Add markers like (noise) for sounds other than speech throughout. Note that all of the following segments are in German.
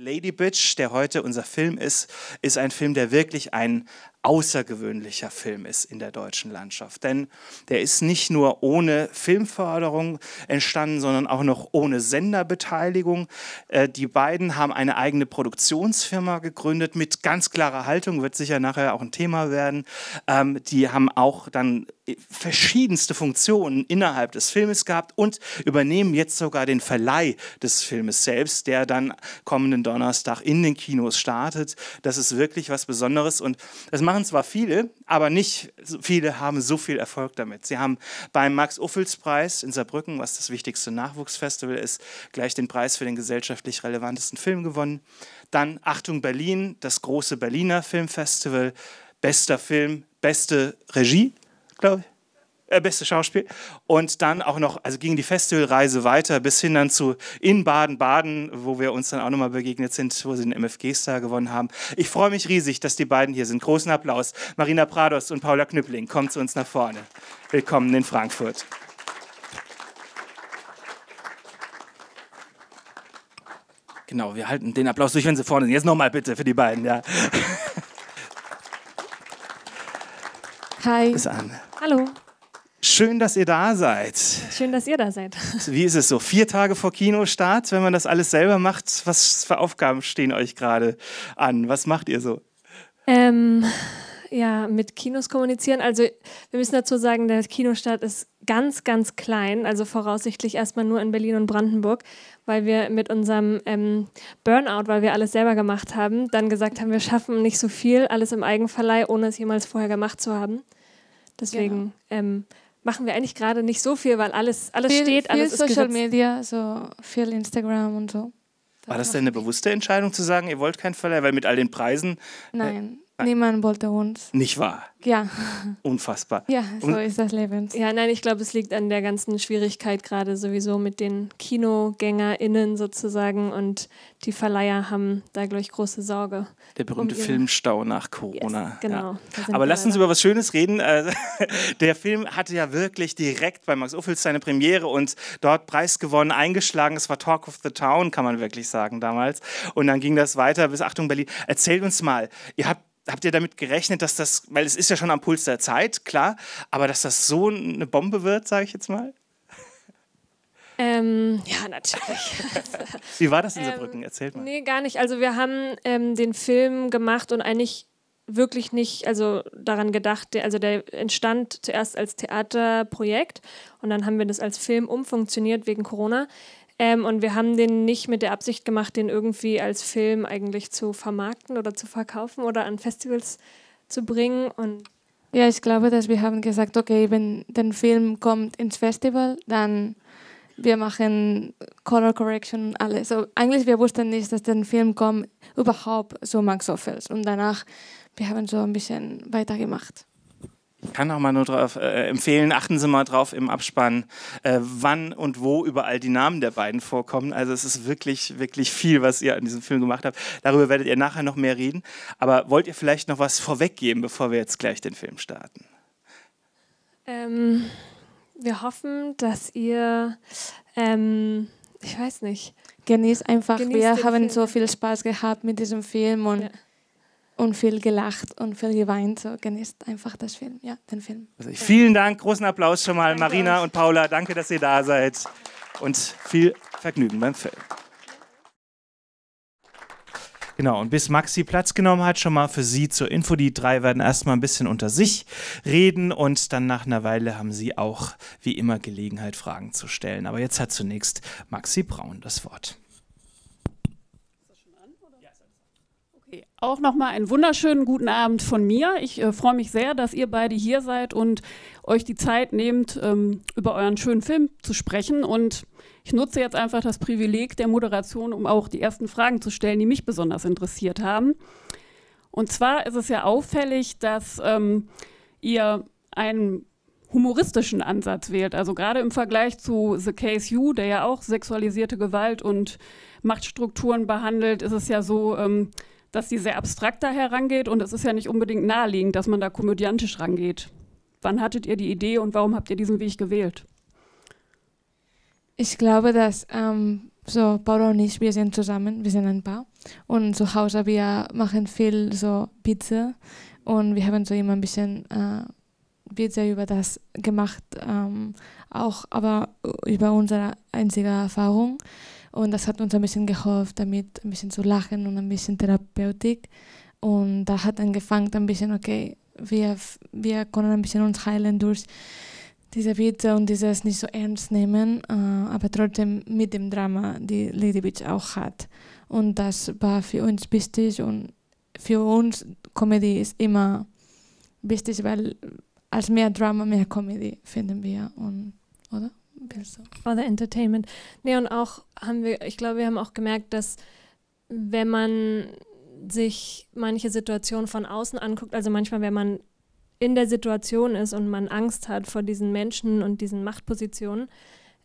Lady Bitch, der heute unser Film ist, ist ein Film, der wirklich ein, außergewöhnlicher Film ist in der deutschen Landschaft. Denn der ist nicht nur ohne Filmförderung entstanden, sondern auch noch ohne Senderbeteiligung. Äh, die beiden haben eine eigene Produktionsfirma gegründet mit ganz klarer Haltung, wird sicher nachher auch ein Thema werden. Ähm, die haben auch dann äh, verschiedenste Funktionen innerhalb des Filmes gehabt und übernehmen jetzt sogar den Verleih des Filmes selbst, der dann kommenden Donnerstag in den Kinos startet. Das ist wirklich was Besonderes und das machen zwar viele, aber nicht viele haben so viel Erfolg damit. Sie haben beim Max-Uffels-Preis in Saarbrücken, was das wichtigste Nachwuchsfestival ist, gleich den Preis für den gesellschaftlich relevantesten Film gewonnen. Dann Achtung Berlin, das große Berliner Filmfestival, bester Film, beste Regie, glaube ich äh, beste Schauspiel. Und dann auch noch, also ging die Festivalreise weiter bis hin dann zu in Baden-Baden, wo wir uns dann auch nochmal begegnet sind, wo sie den MFG-Star gewonnen haben. Ich freue mich riesig, dass die beiden hier sind. Großen Applaus. Marina Prados und Paula Knüppling, kommt zu uns nach vorne. Willkommen in Frankfurt. Genau, wir halten den Applaus durch, wenn sie vorne sind. Jetzt nochmal bitte für die beiden, ja. Hi. Bis an. Hallo. Schön, dass ihr da seid. Schön, dass ihr da seid. (laughs) Wie ist es so? Vier Tage vor Kinostart, wenn man das alles selber macht, was für Aufgaben stehen euch gerade an? Was macht ihr so? Ähm, ja, mit Kinos kommunizieren. Also wir müssen dazu sagen, der Kinostart ist ganz, ganz klein, also voraussichtlich erstmal nur in Berlin und Brandenburg, weil wir mit unserem ähm, Burnout, weil wir alles selber gemacht haben, dann gesagt haben, wir schaffen nicht so viel, alles im Eigenverleih, ohne es jemals vorher gemacht zu haben. Deswegen genau. ähm, machen wir eigentlich gerade nicht so viel, weil alles, alles viel, steht, alles viel ist Social gesetzt. Media, so viel Instagram und so. War das denn eine bewusste Entscheidung zu sagen, ihr wollt keinen Verleih? Weil mit all den Preisen. Äh, Nein, Niemand wollte uns. Nicht wahr? Ja. Unfassbar. Ja, so Und ist das Leben. Ja, nein, ich glaube, es liegt an der ganzen Schwierigkeit gerade sowieso mit den KinogängerInnen sozusagen. Und die Verleiher haben da, glaube ich, große Sorge. Der berühmte um Filmstau nach Corona. Yes, genau. Ja. Aber lass uns über was Schönes reden. Also, (laughs) der Film hatte ja wirklich direkt bei Max Uffels seine Premiere und dort preisgewonnen, eingeschlagen. Es war Talk of the Town, kann man wirklich sagen, damals. Und dann ging das weiter bis Achtung Berlin. Erzählt uns mal, ihr habt habt ihr damit gerechnet, dass das, weil es ist ja schon am Puls der Zeit, klar, aber dass das so eine Bombe wird, sage ich jetzt mal? Ähm, ja, natürlich. (laughs) Wie war das in Saarbrücken? Ähm, Erzählt mal. Nee, gar nicht. Also wir haben ähm, den Film gemacht und eigentlich wirklich nicht also daran gedacht, der, also der entstand zuerst als Theaterprojekt und dann haben wir das als Film umfunktioniert wegen Corona. Ähm, und wir haben den nicht mit der Absicht gemacht, den irgendwie als Film eigentlich zu vermarkten oder zu verkaufen oder an Festivals zu bringen. Und ja, ich glaube, dass wir haben gesagt, okay, wenn der Film kommt ins Festival, dann wir machen Color Correction und alles. So, eigentlich wir wussten nicht, dass der Film kommt überhaupt so Max Ophels. Und danach wir haben so ein bisschen weitergemacht. Ich kann auch mal nur darauf äh, äh, empfehlen, achten Sie mal drauf im Abspann, äh, wann und wo überall die Namen der beiden vorkommen. Also es ist wirklich, wirklich viel, was ihr an diesem Film gemacht habt. Darüber werdet ihr nachher noch mehr reden. Aber wollt ihr vielleicht noch was vorweggeben, bevor wir jetzt gleich den Film starten? Ähm, wir hoffen, dass ihr, ähm, ich weiß nicht. Genießt einfach, Genießt wir haben Film. so viel Spaß gehabt mit diesem Film und ja und viel gelacht und viel geweint. So genießt einfach das Film, ja, den Film. Also vielen Dank, großen Applaus schon mal, danke Marina euch. und Paula. Danke, dass ihr da seid und viel Vergnügen beim Film. Genau, und bis Maxi Platz genommen hat, schon mal für Sie zur Info. Die drei werden erstmal ein bisschen unter sich reden und dann nach einer Weile haben Sie auch wie immer Gelegenheit, Fragen zu stellen. Aber jetzt hat zunächst Maxi Braun das Wort. auch nochmal einen wunderschönen guten Abend von mir. Ich äh, freue mich sehr, dass ihr beide hier seid und euch die Zeit nehmt, ähm, über euren schönen Film zu sprechen. Und ich nutze jetzt einfach das Privileg der Moderation, um auch die ersten Fragen zu stellen, die mich besonders interessiert haben. Und zwar ist es ja auffällig, dass ähm, ihr einen humoristischen Ansatz wählt. Also gerade im Vergleich zu The Case You, der ja auch sexualisierte Gewalt und Machtstrukturen behandelt, ist es ja so, ähm, dass sie sehr abstrakt da herangeht und es ist ja nicht unbedingt naheliegend, dass man da komödiantisch rangeht. Wann hattet ihr die Idee und warum habt ihr diesen Weg gewählt? Ich glaube, dass ähm, so Paula und ich, wir sind zusammen, wir sind ein Paar und zu Hause wir machen viel so Pizza und wir haben so immer ein bisschen äh, Pizza über das gemacht, ähm, auch aber über unsere einzige Erfahrung. Und das hat uns ein bisschen geholfen, damit ein bisschen zu lachen und ein bisschen Therapeutik. Und da hat angefangen, ein bisschen, okay, wir, wir können ein bisschen uns heilen durch diese Witze und dieses nicht so ernst nehmen, äh, aber trotzdem mit dem Drama, die Lady Beach auch hat. Und das war für uns wichtig und für uns Comedy ist immer wichtig, weil als mehr Drama, mehr Comedy finden wir, und, oder? for the Entertainment. Nee, und auch haben wir, ich glaube, wir haben auch gemerkt, dass wenn man sich manche Situationen von außen anguckt, also manchmal, wenn man in der Situation ist und man Angst hat vor diesen Menschen und diesen Machtpositionen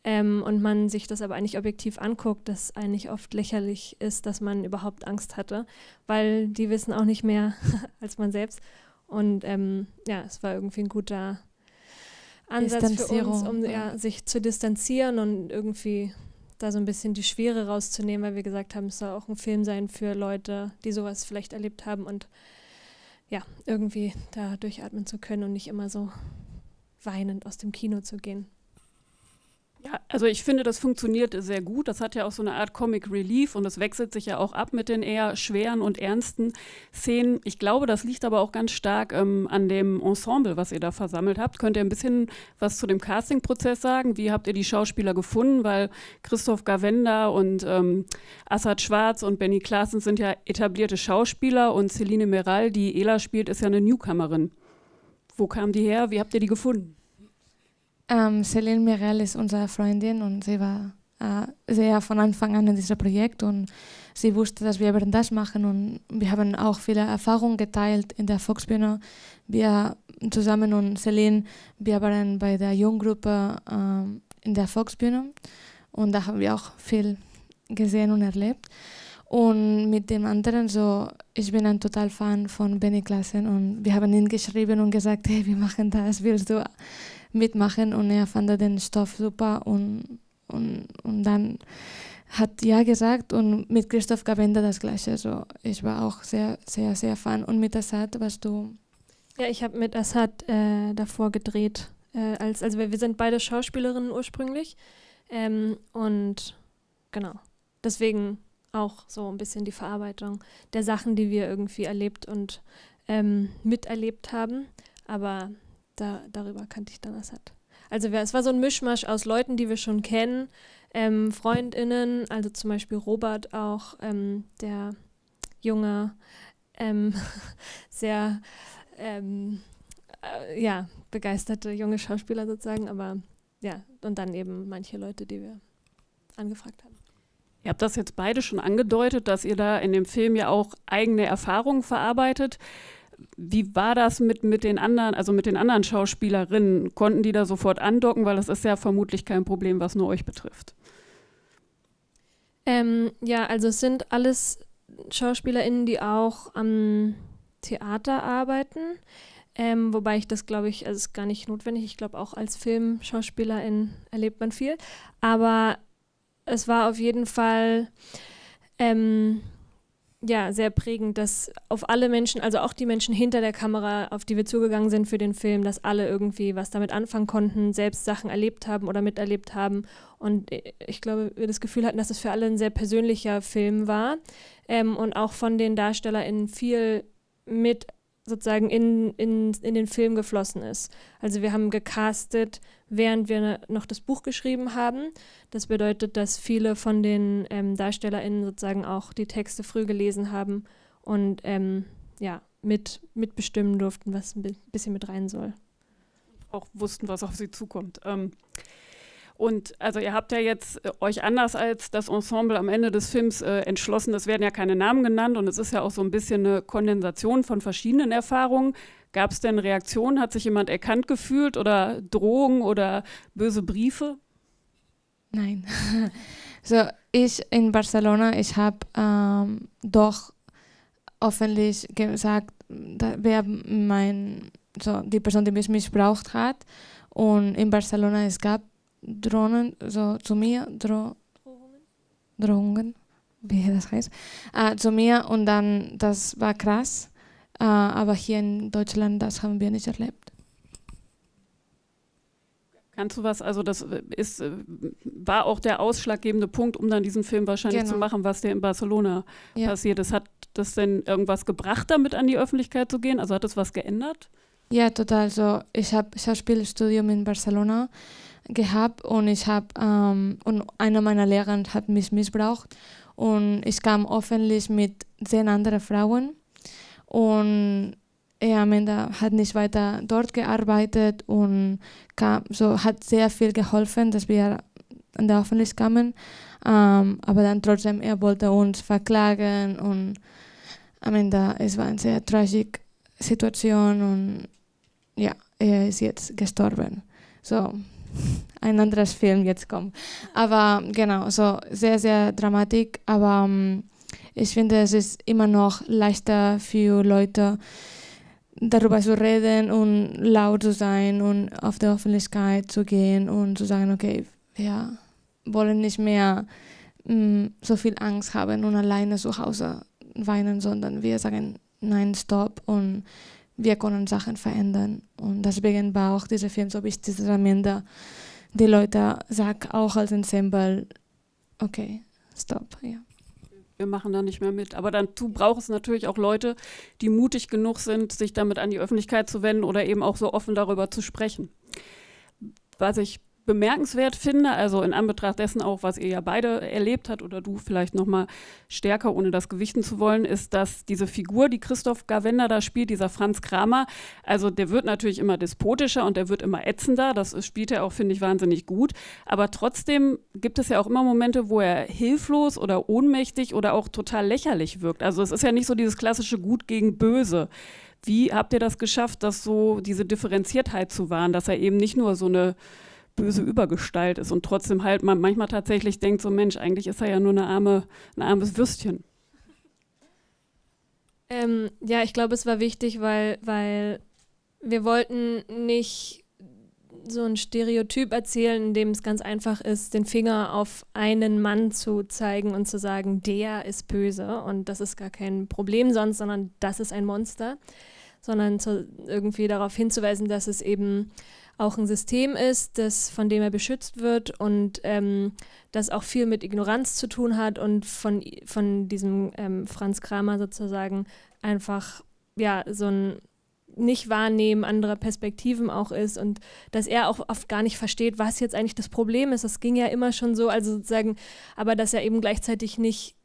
ähm, und man sich das aber eigentlich objektiv anguckt, dass eigentlich oft lächerlich ist, dass man überhaupt Angst hatte, weil die wissen auch nicht mehr (laughs) als man selbst. Und ähm, ja, es war irgendwie ein guter Ansatz für uns, um ja, sich zu distanzieren und irgendwie da so ein bisschen die Schwere rauszunehmen, weil wir gesagt haben, es soll auch ein Film sein für Leute, die sowas vielleicht erlebt haben und ja, irgendwie da durchatmen zu können und nicht immer so weinend aus dem Kino zu gehen. Ja, also ich finde, das funktioniert sehr gut. Das hat ja auch so eine Art Comic Relief und das wechselt sich ja auch ab mit den eher schweren und ernsten Szenen. Ich glaube, das liegt aber auch ganz stark ähm, an dem Ensemble, was ihr da versammelt habt. Könnt ihr ein bisschen was zu dem Casting-Prozess sagen? Wie habt ihr die Schauspieler gefunden? Weil Christoph Gavenda und ähm, Assad Schwarz und Benny Klaassen sind ja etablierte Schauspieler und Celine Meral, die Ela spielt, ist ja eine Newcomerin. Wo kamen die her? Wie habt ihr die gefunden? Ähm, Celine Mirel ist unsere Freundin und sie war äh, sehr von Anfang an in diesem Projekt und sie wusste, dass wir werden das machen und wir haben auch viele Erfahrungen geteilt in der Volksbühne. Wir zusammen und Celine, wir waren bei der Junggruppe äh, in der Volksbühne und da haben wir auch viel gesehen und erlebt. Und mit dem anderen so, ich bin ein total Fan von Benny Klassen und wir haben ihn geschrieben und gesagt, hey, wir machen das, willst du mitmachen und er fand den Stoff super und, und, und dann hat ja gesagt und mit Christoph Gabenda das gleiche. So, also ich war auch sehr, sehr, sehr Fan. Und mit Assad was du? Ja, ich habe mit Assad äh, davor gedreht. Äh, als, also wir, wir, sind beide Schauspielerinnen ursprünglich. Ähm, und genau, deswegen auch so ein bisschen die Verarbeitung der Sachen, die wir irgendwie erlebt und ähm, miterlebt haben. Aber da, darüber kannte ich dann Assad. Also es war so ein Mischmasch aus Leuten, die wir schon kennen, ähm, Freundinnen, also zum Beispiel Robert auch, ähm, der junge, ähm, (laughs) sehr ähm, äh, ja, begeisterte junge Schauspieler sozusagen, aber ja, und dann eben manche Leute, die wir angefragt haben. Ihr habt das jetzt beide schon angedeutet, dass ihr da in dem Film ja auch eigene Erfahrungen verarbeitet wie war das mit, mit den anderen, also mit den anderen Schauspielerinnen? Konnten die da sofort andocken? Weil das ist ja vermutlich kein Problem, was nur euch betrifft. Ähm, ja, also es sind alles SchauspielerInnen, die auch am Theater arbeiten. Ähm, wobei ich das glaube ich, also ist gar nicht notwendig. Ich glaube auch als Filmschauspielerin erlebt man viel. Aber es war auf jeden Fall ähm, ja, sehr prägend, dass auf alle Menschen, also auch die Menschen hinter der Kamera, auf die wir zugegangen sind für den Film, dass alle irgendwie was damit anfangen konnten, selbst Sachen erlebt haben oder miterlebt haben. Und äh, ich glaube, wir das Gefühl hatten, dass es für alle ein sehr persönlicher Film war ähm, und auch von den DarstellerInnen viel mit sozusagen in, in, in den Film geflossen ist. Also wir haben gecastet während wir noch das Buch geschrieben haben. Das bedeutet, dass viele von den ähm, DarstellerInnen sozusagen auch die Texte früh gelesen haben und ähm, ja, mit, mitbestimmen durften, was ein bisschen mit rein soll. Auch wussten, was auf sie zukommt. Ähm und also ihr habt ja jetzt äh, euch anders als das Ensemble am Ende des Films äh, entschlossen, es werden ja keine Namen genannt und es ist ja auch so ein bisschen eine Kondensation von verschiedenen Erfahrungen. Gab es denn Reaktionen? Hat sich jemand erkannt gefühlt oder Drohungen oder böse Briefe? Nein. (laughs) so, ich in Barcelona, ich habe ähm, doch öffentlich gesagt, wer mein, so, die Person, die mich missbraucht hat. Und in Barcelona es gab Drohnen, so zu mir, Dro Drohungen, wie das heißt, äh, zu mir und dann, das war krass, äh, aber hier in Deutschland, das haben wir nicht erlebt. Kannst du was, also das äh, ist, äh, war auch der ausschlaggebende Punkt, um dann diesen Film wahrscheinlich genau. zu machen, was dir in Barcelona ja. passiert ist. Hat das denn irgendwas gebracht, damit an die Öffentlichkeit zu gehen? Also hat das was geändert? Ja, total. Also ich habe Schauspielstudium in Barcelona gehabt und ich habe ähm, und einer meiner Lehrer hat mich missbraucht und ich kam öffentlich mit zehn anderen Frauen und er am Ende hat nicht weiter dort gearbeitet und kam, so hat sehr viel geholfen, dass wir an der Öffentlichkeit kamen. Ähm, aber dann trotzdem, er wollte uns verklagen und am Ende, es war eine sehr tragische Situation und ja, er ist jetzt gestorben. So, ein anderes Film jetzt kommt. Aber genau, so sehr, sehr Dramatik, aber um, ähm, ich finde, es ist immer noch leichter für Leute, darüber zu reden und laut zu sein und auf der Öffentlichkeit zu gehen und zu sagen, okay, wir wollen nicht mehr mh, mm, so viel Angst haben und alleine zu Hause weinen, sondern wir sagen, nein, stopp und wir können Sachen verändern. Und deswegen war auch dieser Film so wichtig, dass am Ende die Leute sagen, auch als Ensemble, okay, stopp, ja. Wir machen da nicht mehr mit. Aber dazu braucht es natürlich auch Leute, die mutig genug sind, sich damit an die Öffentlichkeit zu wenden oder eben auch so offen darüber zu sprechen. Was ich bemerkenswert finde, also in Anbetracht dessen auch, was ihr ja beide erlebt habt oder du vielleicht noch mal stärker, ohne das gewichten zu wollen, ist, dass diese Figur, die Christoph Gavenda da spielt, dieser Franz Kramer, also der wird natürlich immer despotischer und der wird immer ätzender, das spielt er auch, finde ich, wahnsinnig gut, aber trotzdem gibt es ja auch immer Momente, wo er hilflos oder ohnmächtig oder auch total lächerlich wirkt. Also es ist ja nicht so dieses klassische Gut gegen Böse, wie habt ihr das geschafft, das so diese Differenziertheit zu wahren, dass er eben nicht nur so eine böse Übergestalt ist und trotzdem halt man manchmal tatsächlich denkt, so Mensch, eigentlich ist er ja nur eine arme, ein armes Würstchen. Ähm, ja, ich glaube, es war wichtig, weil, weil wir wollten nicht so ein Stereotyp erzählen, in dem es ganz einfach ist, den Finger auf einen Mann zu zeigen und zu sagen, der ist böse und das ist gar kein Problem sonst, sondern das ist ein Monster, sondern zu, irgendwie darauf hinzuweisen, dass es eben auch ein System ist, das, von dem er beschützt wird und ähm, das auch viel mit Ignoranz zu tun hat und von, von diesem ähm, Franz Kramer sozusagen einfach ja so ein Nicht-Wahrnehmen anderer Perspektiven auch ist und dass er auch oft gar nicht versteht, was jetzt eigentlich das Problem ist. Das ging ja immer schon so, also sozusagen, aber dass er eben gleichzeitig nicht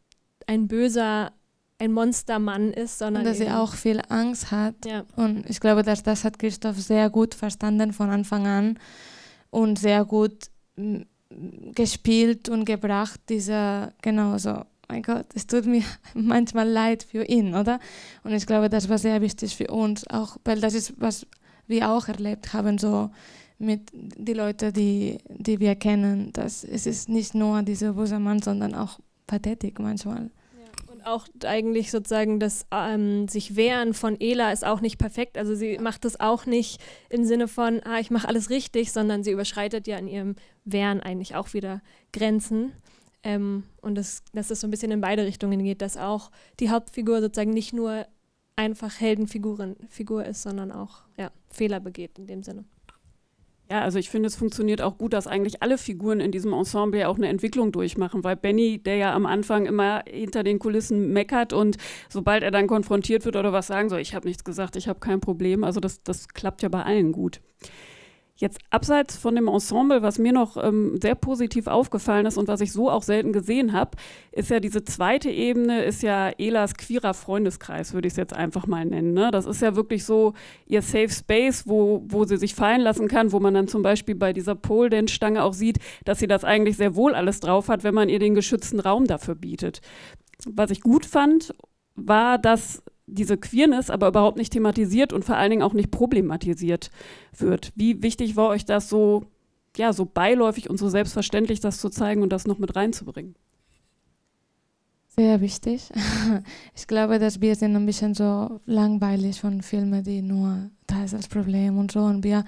ein böser ein Monstermann ist, sondern. dass sie auch viel Angst hat. Ja. Und ich glaube, dass das hat Christoph sehr gut verstanden von Anfang an und sehr gut gespielt und gebracht, dieser, genau so, oh mein Gott, es tut mir (laughs) manchmal leid für ihn, oder? Und ich glaube, das war sehr wichtig für uns, auch weil das ist, was wir auch erlebt haben, so mit den Leuten, die, die wir kennen, dass es ist nicht nur dieser böse Mann, sondern auch pathetisch manchmal auch eigentlich sozusagen das ähm, sich wehren von Ela ist auch nicht perfekt. Also sie macht das auch nicht im Sinne von, ah, ich mache alles richtig, sondern sie überschreitet ja in ihrem Wehren eigentlich auch wieder Grenzen. Ähm, und das, dass es so ein bisschen in beide Richtungen geht, dass auch die Hauptfigur sozusagen nicht nur einfach Heldenfigur ist, sondern auch ja, Fehler begeht in dem Sinne. Ja, also ich finde, es funktioniert auch gut, dass eigentlich alle Figuren in diesem Ensemble ja auch eine Entwicklung durchmachen, weil Benny, der ja am Anfang immer hinter den Kulissen meckert und sobald er dann konfrontiert wird oder was sagen soll, ich habe nichts gesagt, ich habe kein Problem. Also das, das klappt ja bei allen gut. Jetzt abseits von dem Ensemble, was mir noch ähm, sehr positiv aufgefallen ist und was ich so auch selten gesehen habe, ist ja diese zweite Ebene, ist ja Elas queerer Freundeskreis, würde ich es jetzt einfach mal nennen. Ne? Das ist ja wirklich so ihr Safe Space, wo, wo sie sich fallen lassen kann, wo man dann zum Beispiel bei dieser Pole-Dance-Stange auch sieht, dass sie das eigentlich sehr wohl alles drauf hat, wenn man ihr den geschützten Raum dafür bietet. Was ich gut fand, war, dass diese Queerness aber überhaupt nicht thematisiert und vor allen Dingen auch nicht problematisiert wird. Wie wichtig war euch das so, ja, so beiläufig und so selbstverständlich, das zu zeigen und das noch mit reinzubringen? Sehr wichtig. (laughs) Ich glaube, dass wir sind ein bisschen so langweilig von Filmen, die nur das als Problem und so. Und wir,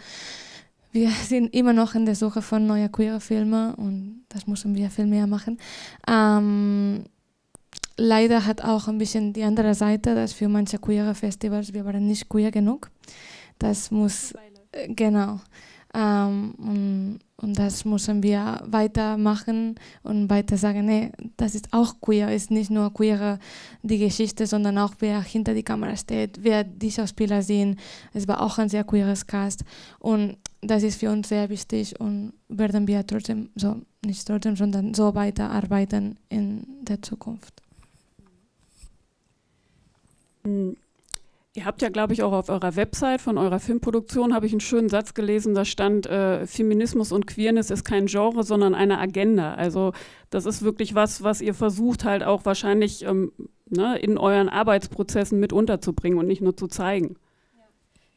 wir sind immer noch in der Suche von neuen queeren Filmen und das müssen wir viel mehr machen. Ähm, leider hat auch ein bisschen die andere Seite, dass für manche queere Festivals wir waren nicht queer genug. Das muss, äh, genau. Ähm, und, und, das müssen wir weitermachen und weiter sagen, nee, das ist auch queer, ist nicht nur queer die Geschichte, sondern auch wer hinter die Kamera steht, wer die Schauspieler sind. Es war auch ein sehr queeres Cast und das ist für uns sehr wichtig und werden wir trotzdem so, nicht trotzdem, sondern so weiterarbeiten in der Zukunft. Ähm, ihr habt ja, glaube ich, auch auf eurer Website von eurer Filmproduktion, habe ich einen schönen Satz gelesen, da stand, äh, Feminismus und Queerness ist kein Genre, sondern eine Agenda. Also das ist wirklich was, was ihr versucht halt auch wahrscheinlich ähm, ne, in euren Arbeitsprozessen mit unterzubringen und nicht nur zu zeigen.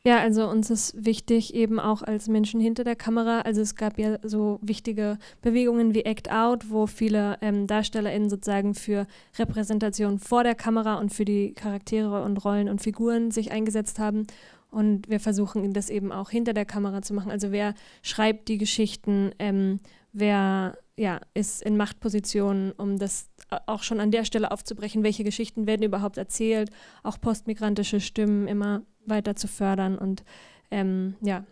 Ja, also uns ist wichtig eben auch als Menschen hinter der Kamera, also es gab ja so wichtige Bewegungen wie Act Out, wo viele ähm, DarstellerInnen sozusagen für Repräsentation vor der Kamera und für die Charaktere und Rollen und Figuren sich eingesetzt haben. Und wir versuchen das eben auch hinter der Kamera zu machen. Also wer schreibt die Geschichten, ähm, wer ja, ist in Machtpositionen, um das auch schon an der Stelle aufzubrechen, welche Geschichten werden überhaupt erzählt, auch postmigrantische Stimmen immer weiter zu fördern und ähm, ja,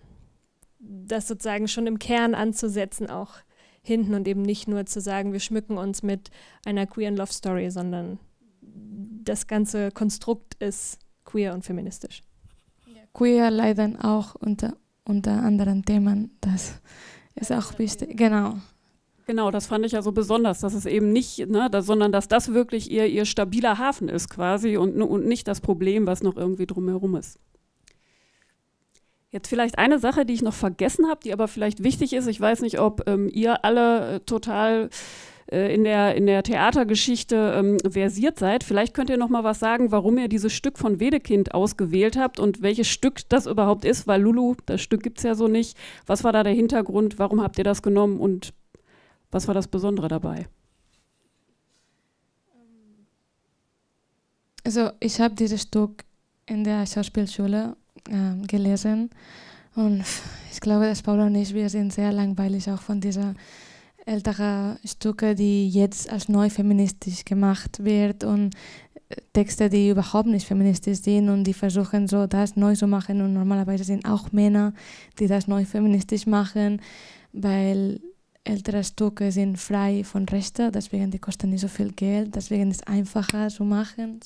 das sozusagen schon im Kern anzusetzen, auch hinten und eben nicht nur zu sagen, wir schmücken uns mit einer queeren Love Story, sondern das ganze Konstrukt ist queer und feministisch. queer leiden auch unter, unter anderen Themen, das ist auch wichtig, genau. Genau, das fand ich ja so besonders, dass es eben nicht, ne, das, sondern dass das wirklich ihr, ihr stabiler Hafen ist quasi und, und nicht das Problem, was noch irgendwie drumherum ist. Jetzt vielleicht eine Sache, die ich noch vergessen habe, die aber vielleicht wichtig ist. Ich weiß nicht, ob ähm, ihr alle äh, total äh, in, der, in der Theatergeschichte ähm, versiert seid. Vielleicht könnt ihr noch mal was sagen, warum ihr dieses Stück von Wedekind ausgewählt habt und welches Stück das überhaupt ist, weil Lulu, das Stück gibt es ja so nicht. Was war da der Hintergrund? Warum habt ihr das genommen und was war das Besondere dabei? Also ich habe dieses Stück in der Schauspielschule äh, gelesen und ich glaube, dass Paula und ich, wir sind sehr langweilig auch von dieser älteren Stücke, die jetzt als neu feministisch gemacht wird und äh, Texte, die überhaupt nicht feministisch sind und die versuchen so das neu zu machen und normalerweise sind auch Männer, die das neu feministisch machen, weil ältere Stücke sind frei von Rechten, deswegen die kosten nicht so viel Geld, deswegen ist es einfacher zu machen.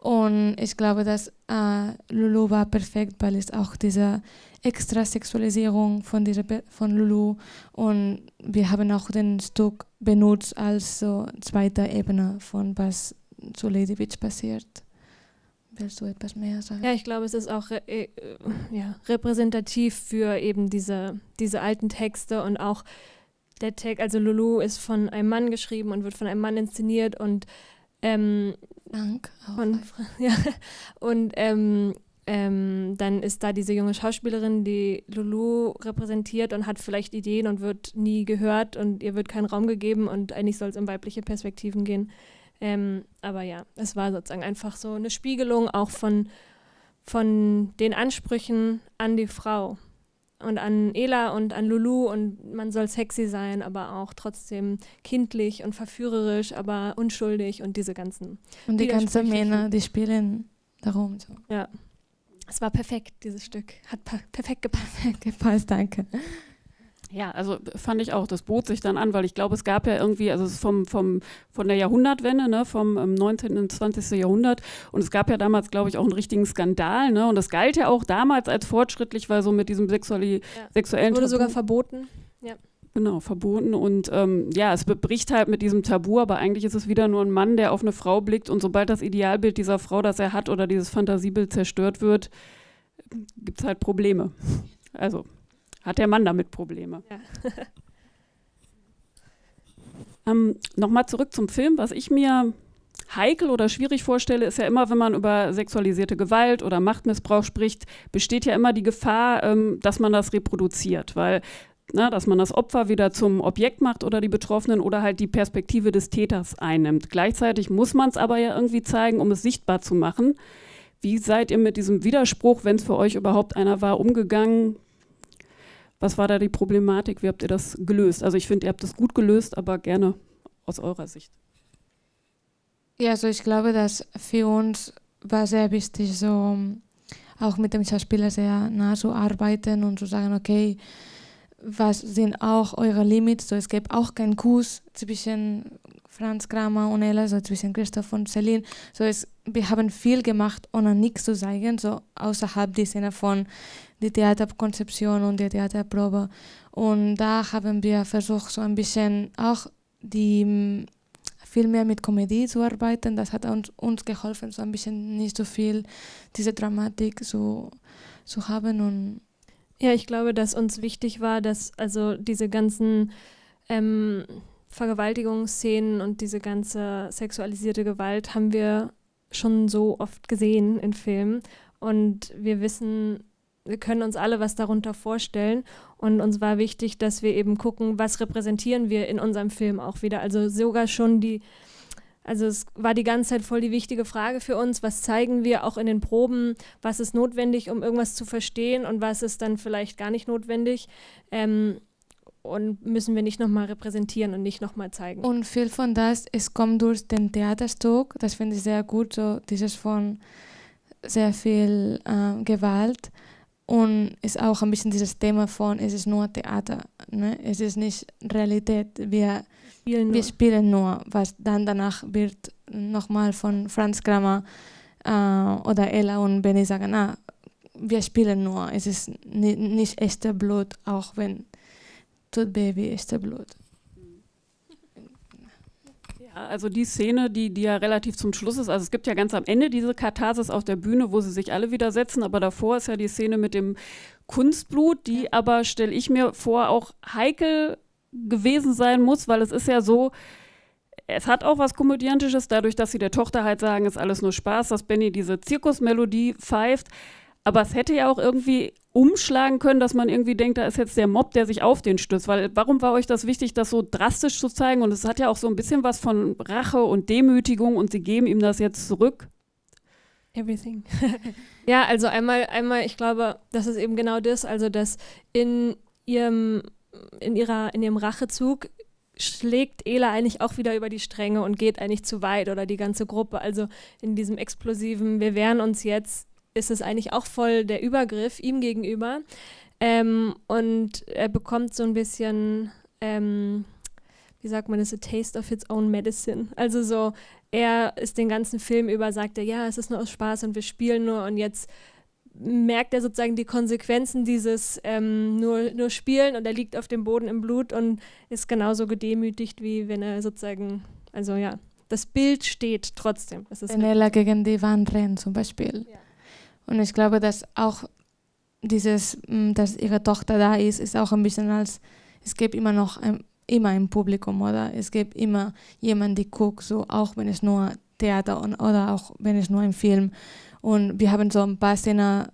Und ich glaube, dass äh, Lulu war perfekt, weil es auch diese extra Sexualisierung von, dieser, von Lulu und wir haben auch den Stück benutzt als so zweite Ebene von was zu Lady Beach passiert. Willst du etwas mehr sagen? Ja, ich glaube, es ist auch äh, äh, ja, repräsentativ für eben diese, diese alten Texte und auch der Text, also Lulu ist von einem Mann geschrieben und wird von einem Mann inszeniert und ähm, Dank. Von, (laughs) ja, und ähm, ähm, dann ist da diese junge Schauspielerin, die Lulu repräsentiert und hat vielleicht Ideen und wird nie gehört und ihr wird kein Raum gegeben und eigentlich soll es um weibliche Perspektiven gehen. Ähm, aber ja, es war sozusagen einfach so eine Spiegelung auch von, von den Ansprüchen an die Frau und an Ela und an Lulu und man soll sexy sein, aber auch trotzdem kindlich und verführerisch, aber unschuldig und diese ganzen. Und die ganze Männer, die spielen darum so. Ja. Es war perfekt, dieses Stück. Hat perfekt gepasst. (laughs) Gepasst, danke. Ja, also äh, fand ich auch, das bot sich dann an, weil ich glaube, es gab ja irgendwie, also vom, vom, von der Jahrhundertwende, ne, vom 19. Ähm, und 20. Jahrhundert und es gab ja damals, glaube ich, auch einen richtigen Skandal ne, und das galt ja auch damals als fortschrittlich, weil so mit diesem sexuali ja. sexuellen... Es wurde Tabu sogar verboten, ja. Genau, verboten und ähm, ja, es bricht halt mit diesem Tabu, aber eigentlich ist es wieder nur ein Mann, der auf eine Frau blickt und sobald das Idealbild dieser Frau, das er hat oder dieses Fantasiebild zerstört wird, gibt es halt Probleme. Also hat der Mann damit Probleme. Ja. (laughs) ähm, Nochmal zurück zum Film. Was ich mir heikel oder schwierig vorstelle, ist ja immer, wenn man über sexualisierte Gewalt oder Machtmissbrauch spricht, besteht ja immer die Gefahr, ähm, dass man das reproduziert, weil na, ne, dass man das Opfer wieder zum Objekt macht oder die Betroffenen oder halt die Perspektive des Täters einnimmt. Gleichzeitig muss man es aber ja irgendwie zeigen, um es sichtbar zu machen. Wie seid ihr mit diesem Widerspruch, wenn es für euch überhaupt einer war, umgegangen? Was war da die Problematik? Wie habt ihr das gelöst? Also ich finde, ihr habt das gut gelöst, aber gerne aus eurer Sicht. Ja, also ich glaube, dass für uns war sehr wichtig, so auch mit dem Schauspieler sehr nah zu arbeiten und zu sagen, okay, was sind auch eure Limits? So, es gibt auch keinen Kuss zwischen Franz Kramer und Ella, so zwischen Christoph und Celine. So, es, wir haben viel gemacht, ohne nichts zu sagen, so außerhalb der Szene von die Theaterkonzeption und die Theaterprobe. Und da haben wir versucht, so ein bisschen auch die mm, viel mehr mit Komödie zu arbeiten. Das hat uns, uns geholfen, so ein bisschen nicht so viel diese Dramatik so, zu haben. Und ja, ich glaube, dass uns wichtig war, dass also diese ganzen ähm, Vergewaltigungsszenen und diese ganze sexualisierte Gewalt haben wir schon so oft gesehen in Filmen. Und wir wissen, wir können uns alle was darunter vorstellen. Und uns war wichtig, dass wir eben gucken, was repräsentieren wir in unserem Film auch wieder. Also sogar schon die, also es war die ganze Zeit voll die wichtige Frage für uns, was zeigen wir auch in den Proben, was ist notwendig, um irgendwas zu verstehen und was ist dann vielleicht gar nicht notwendig. Ähm, und müssen wir nicht nochmal repräsentieren und nicht nochmal zeigen. Und viel von das, es kommt durch den Theaterstück, das finde ich sehr gut, so dieses von sehr viel äh, Gewalt und ist auch ein bisschen dieses Thema von, es ist nur Theater, ne? es ist nicht Realität. Wir spielen, wir nur. spielen nur, was dann danach wird nochmal von Franz Kramer äh, oder Ella und Benny sagen, ah, wir spielen nur, es ist nicht, nicht echte Blut, auch wenn tut Baby echte Blut. Also die Szene, die, die ja relativ zum Schluss ist, also es gibt ja ganz am Ende diese Katharsis auf der Bühne, wo sie sich alle widersetzen, aber davor ist ja die Szene mit dem Kunstblut, die aber, stelle ich mir vor, auch heikel gewesen sein muss, weil es ist ja so, es hat auch was Komödiantisches, dadurch, dass sie der Tochter halt sagen, ist alles nur Spaß, dass Benny diese Zirkusmelodie pfeift. Aber es hätte ja auch irgendwie umschlagen können, dass man irgendwie denkt, da ist jetzt der Mob, der sich auf den stößt. Weil warum war euch das wichtig, das so drastisch zu zeigen? Und es hat ja auch so ein bisschen was von Rache und Demütigung und sie geben ihm das jetzt zurück. Everything. (laughs) ja, also einmal, einmal, ich glaube, das ist eben genau das, also dass in ihrem, in ihrer, in ihrem Rachezug schlägt Ela eigentlich auch wieder über die Stränge und geht eigentlich zu weit oder die ganze Gruppe. Also in diesem explosiven, wir wehren uns jetzt, ist es eigentlich auch voll der Übergriff ihm gegenüber. Ähm, und er bekommt so ein bisschen, ähm, wie sagt man das, a taste of its own medicine. Also so, er ist den ganzen Film über, sagt er, ja, es ist nur aus Spaß und wir spielen nur und jetzt merkt er sozusagen die Konsequenzen dieses ähm, nur, nur Spielen und er liegt auf dem Boden im Blut und ist genauso gedemütigt, wie wenn er sozusagen, also ja, das Bild steht trotzdem. wenn er halt gegen die Wand rennt zum Beispiel. Ja. Und ich glaube, dass auch dieses, mm, dass ihre Tochter da ist, ist auch ein bisschen als, es gibt immer noch ein, immer ein Publikum, oder? Es gibt immer jemanden, die guckt, so auch wenn es nur Theater und, oder auch wenn es nur ein Film. Und wir haben so ein paar Szenen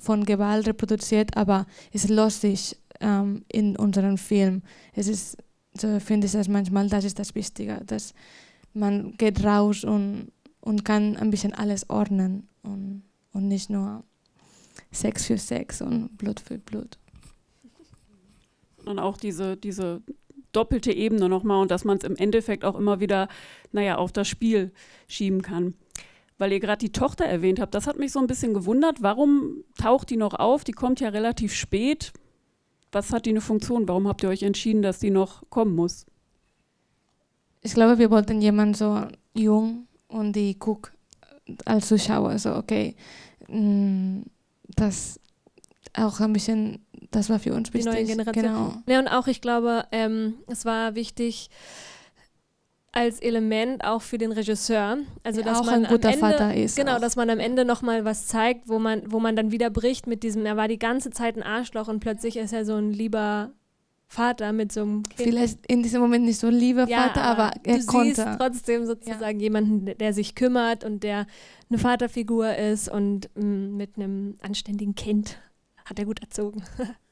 von Gewalt reproduziert, aber es lässt sich ähm, in unserem Film. Es ist, so finde ich das manchmal, das ist das Wichtige, dass man geht raus und, und kann ein bisschen alles ordnen. Und und nicht nur Sex für Sex und Blut für Blut. Und auch diese, diese doppelte Ebene nochmal und dass man es im Endeffekt auch immer wieder, naja, auf das Spiel schieben kann. Weil ihr gerade die Tochter erwähnt habt, das hat mich so ein bisschen gewundert. Warum taucht die noch auf? Die kommt ja relativ spät. Was hat die eine Funktion? Warum habt ihr euch entschieden, dass die noch kommen muss? Ich glaube, wir wollten jemanden so jung und die guckt als Zuschauer so, also, okay, mm, das auch ein bisschen, das war für uns Die wichtig. Die neue Generation. Genau. Ja, und auch, ich glaube, ähm, es war wichtig, als Element auch für den Regisseur. Also ja, dass auch man ein guter am Ende, Vater ist. Genau, auch. dass man am Ende nochmal was zeigt, wo man, wo man dann wieder bricht mit diesem, er war die ganze Zeit ein Arschloch und plötzlich ist er so ein lieber Vater mit so einem kind. Vielleicht in diesem Moment nicht so ein lieber ja, Vater, aber, er du konnte. Siehst trotzdem sozusagen ja. jemanden, der sich kümmert und der eine Vaterfigur ist und mh, mm, mit einem anständigen Kind hat er gut erzogen. (laughs)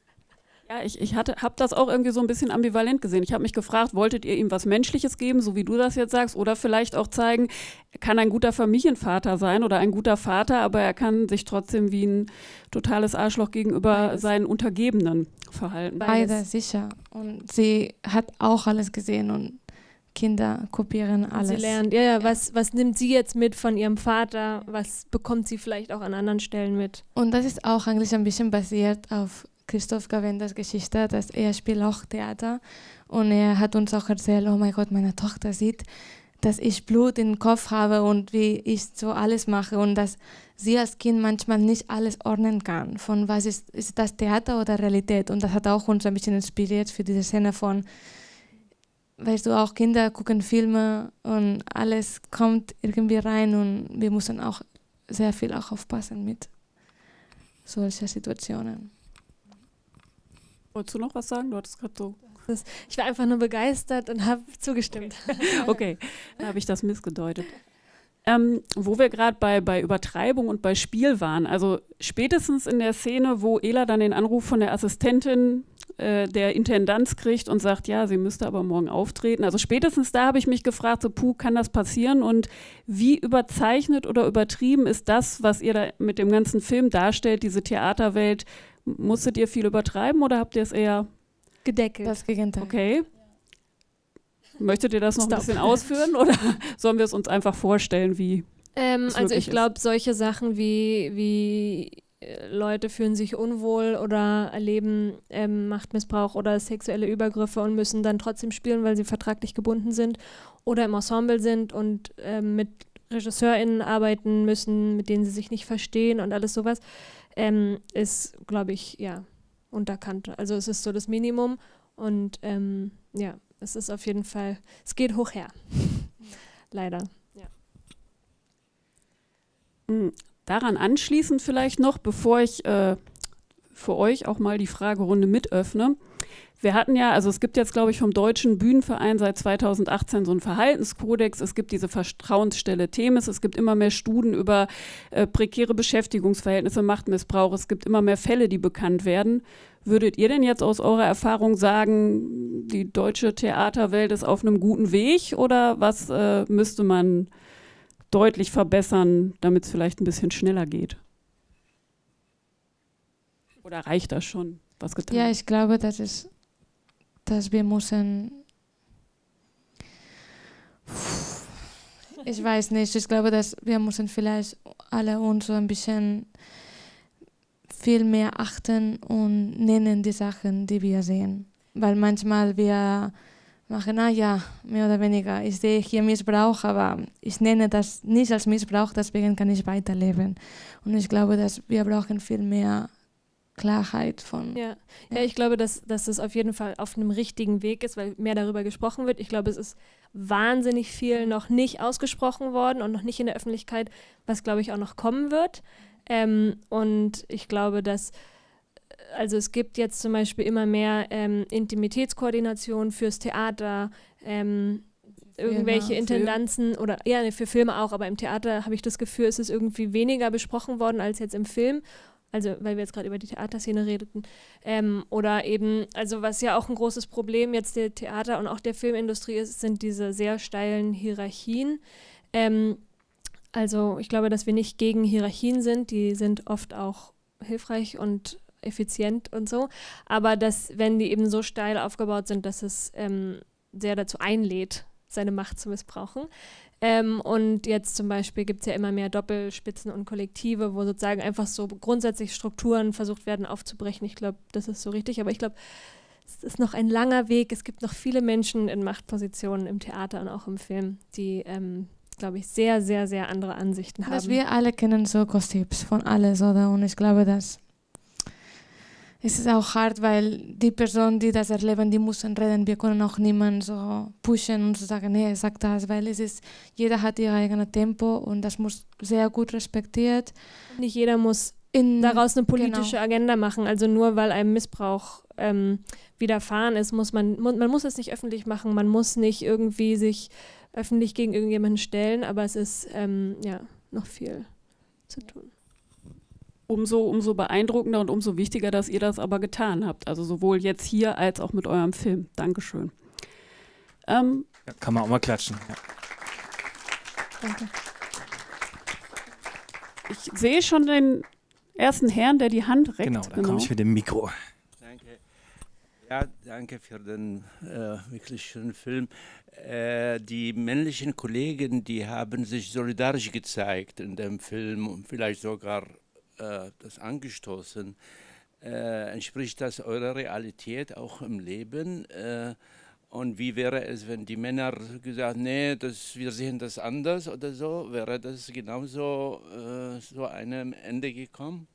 Ja, ich, ich habe das auch irgendwie so ein bisschen ambivalent gesehen. Ich habe mich gefragt, wolltet ihr ihm was Menschliches geben, so wie du das jetzt sagst, oder vielleicht auch zeigen, er kann ein guter Familienvater sein oder ein guter Vater, aber er kann sich trotzdem wie ein totales Arschloch gegenüber Beides. seinen Untergebenen verhalten. Beides, sicher. Und sie hat auch alles gesehen und Kinder kopieren alles. Sie lernt, ja, ja, ja, Was, was nimmt sie jetzt mit von ihrem Vater? Was bekommt sie vielleicht auch an anderen Stellen mit? Und das ist auch eigentlich ein bisschen basiert auf Christoph Gavenders Geschichte, dass er spielt auch Theater und er hat uns auch erzählt, oh mein Gott, meine Tochter sieht, dass ich Blut im Kopf habe und wie ich so alles mache und dass sie als Kind manchmal nicht alles ordnen kann, von was ist, ist das Theater oder Realität und das hat auch uns ein bisschen inspiriert für diese Szene von, weißt du, auch Kinder gucken Filme und alles kommt irgendwie rein und wir müssen auch sehr viel auch aufpassen mit solchen Situationen. Wolltest du noch was sagen? Du hattest gerade so. Ist, ich war einfach nur begeistert und habe zugestimmt. Okay, (laughs) okay. da habe ich das missgedeutet. Ähm, wo wir gerade bei, bei Übertreibung und bei Spiel waren, also spätestens in der Szene, wo Ela dann den Anruf von der Assistentin äh, der Intendanz kriegt und sagt, ja, sie müsste aber morgen auftreten. Also spätestens da habe ich mich gefragt, so puh, kann das passieren? Und wie überzeichnet oder übertrieben ist das, was ihr da mit dem ganzen Film darstellt, diese Theaterwelt, Musstet ihr viel übertreiben oder habt ihr es eher gedeckelt? Das Gegenteil. Okay. Möchtet ihr das noch Stop. ein bisschen ausführen oder (laughs) sollen wir es uns einfach vorstellen, wie. Ähm, also ich glaube, solche Sachen wie, wie äh, Leute fühlen sich unwohl oder erleben ähm, Machtmissbrauch oder sexuelle Übergriffe und müssen dann trotzdem spielen, weil sie vertraglich gebunden sind oder im Ensemble sind und ähm, mit RegisseurInnen arbeiten müssen, mit denen sie sich nicht verstehen und alles sowas ähm, ist, glaube ich, ja, Unterkante. Also es ist so das Minimum und ähm, ja, es ist auf jeden Fall, es geht hoch her. (laughs) Leider. Ja. Mm, daran anschließend vielleicht noch, bevor ich äh, für euch auch mal die Fragerunde mitöffne. Wir hatten ja, also es gibt jetzt, glaube ich, vom Deutschen Bühnenverein seit 2018 so einen Verhaltenskodex. Es gibt diese Vertrauensstelle Themis. Es gibt immer mehr Studien über äh, prekäre Beschäftigungsverhältnisse, Machtmissbrauch. Es gibt immer mehr Fälle, die bekannt werden. Würdet ihr denn jetzt aus eurer Erfahrung sagen, die deutsche Theaterwelt ist auf einem guten Weg oder was äh, müsste man deutlich verbessern, damit es vielleicht ein bisschen schneller geht? Oder reicht das schon? Was Ja, ich glaube, das ist dass wir müssen ich weiß nicht. Ich glaube, dass wir müssen vielleicht alle uns so ein bisschen viel mehr achten und nennen die Sachen, die wir sehen. Weil manchmal wir machen, ah ja, mehr oder weniger, ich sehe hier Missbrauch, aber ich nenne das nicht als Missbrauch, deswegen kann ich weiterleben. Und ich glaube, dass wir brauchen viel mehr Klarheit von. Ja, ja. ja ich glaube, dass, dass es auf jeden Fall auf einem richtigen Weg ist, weil mehr darüber gesprochen wird. Ich glaube, es ist wahnsinnig viel mhm. noch nicht ausgesprochen worden und noch nicht in der Öffentlichkeit, was, glaube ich, auch noch kommen wird. Ähm, und ich glaube, dass also es gibt jetzt zum Beispiel immer mehr ähm, Intimitätskoordination fürs Theater, ähm, irgendwelche Intendanzen oder ja, für Filme auch, aber im Theater habe ich das Gefühl, es ist irgendwie weniger besprochen worden als jetzt im Film also weil wir jetzt gerade über die Theaterszene redeten, ähm, oder eben, also was ja auch ein großes Problem jetzt der Theater und auch der Filmindustrie ist, sind diese sehr steilen Hierarchien. Ähm, also ich glaube, dass wir nicht gegen Hierarchien sind, die sind oft auch hilfreich und effizient und so, aber dass wenn die eben so steil aufgebaut sind, dass es ähm, sehr dazu einlädt, seine Macht zu missbrauchen. Ähm, und jetzt zum Beispiel gibt es ja immer mehr Doppelspitzen und Kollektive, wo sozusagen einfach so grundsätzlich Strukturen versucht werden aufzubrechen. Ich glaube, das ist so richtig. Aber ich glaube, es ist noch ein langer Weg. Es gibt noch viele Menschen in Machtpositionen im Theater und auch im Film, die, ähm, glaube ich, sehr, sehr, sehr andere Ansichten haben. Also wir alle kennen, so Gossips von alles, oder? Und ich glaube, dass es ist auch hart, weil die Personen, die das erleben, die müssen reden. Wir können auch niemanden so pushen und so sagen, nee, sag das, weil es ist, jeder hat ihr eigenes Tempo und das muss sehr gut respektiert. Nicht jeder muss in, daraus eine genau. politische genau. Agenda machen. Also nur weil einem Missbrauch ähm, widerfahren ist, muss man, man muss es nicht öffentlich machen, man muss nicht irgendwie sich öffentlich gegen irgendjemanden stellen, aber es ist ähm, ja noch viel zu tun umso, umso beeindruckender und umso wichtiger, dass ihr das aber getan habt. Also sowohl jetzt hier als auch mit eurem Film. Dankeschön. Ähm, ja, kann man auch mal klatschen. Ja. Danke. Ich sehe schon den ersten Herrn, der die Hand reckt. Genau, da genau. komme ich mit dem Mikro. Danke. Ja, danke für den äh, wirklich schönen Film. Äh, die männlichen Kollegen, die haben sich solidarisch gezeigt in dem Film und vielleicht sogar äh, das angestoßen, äh, entspricht das eurer Realität auch im Leben? Äh, und wie wäre es, wenn die Männer gesagt, nee, das, wir sehen das anders oder so? Wäre das genauso äh, so einem Ende gekommen?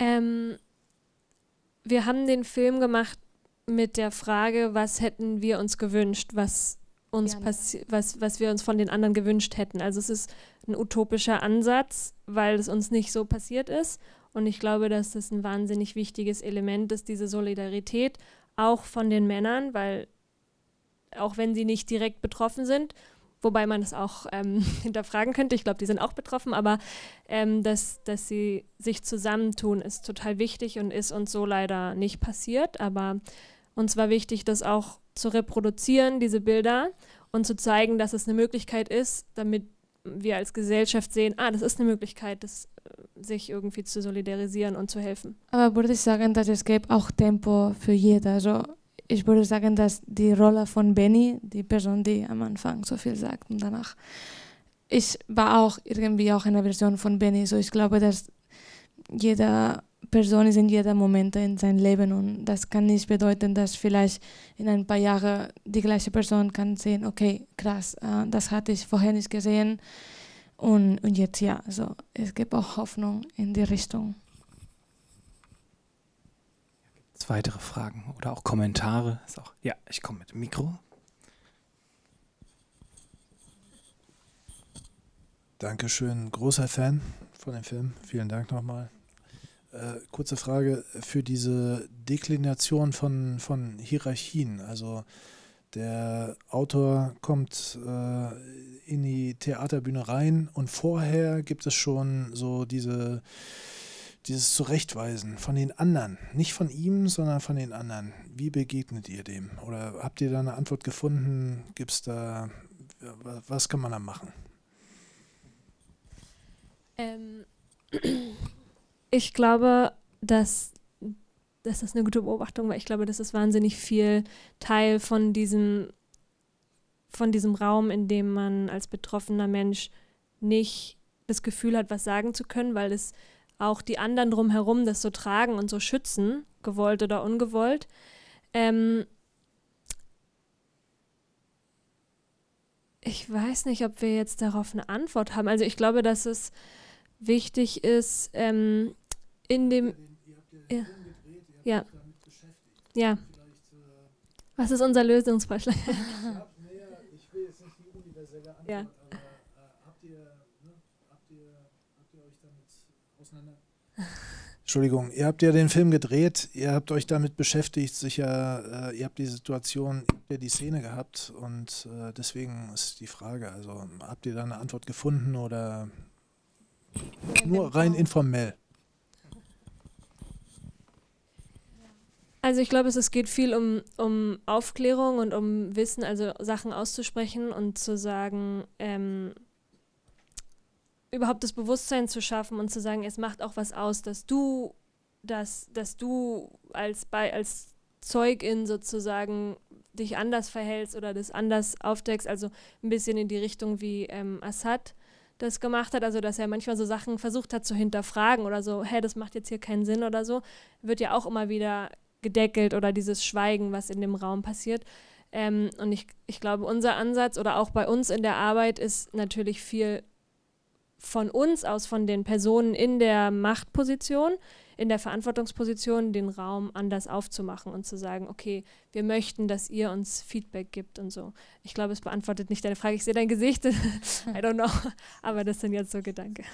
Ähm, wir haben den Film gemacht mit der Frage, was hätten wir uns gewünscht, was uns was, was wir uns von den anderen gewünscht hätten. Also es ist ein utopischer Ansatz, weil es uns nicht so passiert ist. Und ich glaube, dass das ein wahnsinnig wichtiges Element ist, diese Solidarität, auch von den Männern, weil auch wenn sie nicht direkt betroffen sind, wobei man es auch ähm, (laughs) hinterfragen könnte, ich glaube, die sind auch betroffen, aber ähm, dass, dass sie sich zusammentun, ist total wichtig und ist uns so leider nicht passiert. Aber uns war wichtig, das auch zu reproduzieren, diese Bilder, und zu zeigen, dass es eine Möglichkeit ist, damit wir als Gesellschaft sehen, ah, das ist eine Möglichkeit, das, äh, sich irgendwie zu solidarisieren und zu helfen. Aber würde ich sagen, dass es gäbe auch Tempo für jeder. Also ich würde sagen, dass die Rolle von Benny, die Person, die am Anfang so viel sagt und danach, ich war auch irgendwie auch eine Version von Benny. So ich glaube, dass jeder Person ist in jedem Moment in seinem Leben und das kann nicht bedeuten, dass vielleicht in ein paar Jahren die gleiche Person kann sehen, okay, krass, äh, das hatte ich vorher nicht gesehen und, und jetzt ja. Also es gibt auch Hoffnung in die Richtung. Gibt es weitere Fragen oder auch Kommentare? Ist auch, ja, ich komme mit dem Mikro. Dankeschön, großer Fan von dem Film. Vielen Dank nochmal. Äh, kurze Frage für diese Deklination von, von Hierarchien. Also der Autor kommt äh, in die Theaterbühne rein und vorher gibt es schon so diese dieses Zurechtweisen von den anderen, nicht von ihm, sondern von den anderen. Wie begegnet ihr dem? Oder habt ihr da eine Antwort gefunden? Gibt da, was kann man da machen? Ähm, ich glaube, dass, dass das eine gute Beobachtung war. Ich glaube, das ist wahnsinnig viel Teil von diesem, von diesem Raum, in dem man als betroffener Mensch nicht das Gefühl hat, was sagen zu können, weil es auch die anderen drumherum das so tragen und so schützen, gewollt oder ungewollt. Ähm ich weiß nicht, ob wir jetzt darauf eine Antwort haben. Also ich glaube, dass es wichtig ist, ähm in dem. Ja. Ja. ja. Was ist unser Lösungsvorschlag? Ich will jetzt nicht die universelle Antwort, ja. aber habt, ihr, habt, ihr, habt ihr euch damit auseinander. Entschuldigung, ihr habt ja den Film gedreht, ihr habt euch damit beschäftigt, sicher, äh, ihr habt die Situation, ihr habt ja die Szene gehabt und äh, deswegen ist die Frage, also habt ihr da eine Antwort gefunden oder nur genau. rein informell? Also ich glaube, es, es geht viel um, um Aufklärung und um Wissen, also Sachen auszusprechen und zu sagen, ähm, überhaupt das Bewusstsein zu schaffen und zu sagen, es macht auch was aus, dass du, dass, dass du als, bei, als Zeugin sozusagen dich anders verhältst oder das anders aufdeckst, also ein bisschen in die Richtung wie ähm, Assad das gemacht hat, also dass er manchmal so Sachen versucht hat zu hinterfragen oder so, hä, das macht jetzt hier keinen Sinn oder so, wird ja auch immer wieder gedeckelt oder dieses Schweigen, was in dem Raum passiert. Ähm, und ich, ich glaube, unser Ansatz oder auch bei uns in der Arbeit ist natürlich viel von uns aus, von den Personen in der Machtposition, in der Verantwortungsposition, den Raum anders aufzumachen und zu sagen, okay, wir möchten, dass ihr uns Feedback gibt und so. Ich glaube, es beantwortet nicht deine Frage. Ich sehe dein Gesicht. (laughs) I don't know. Aber das sind jetzt so Gedanken.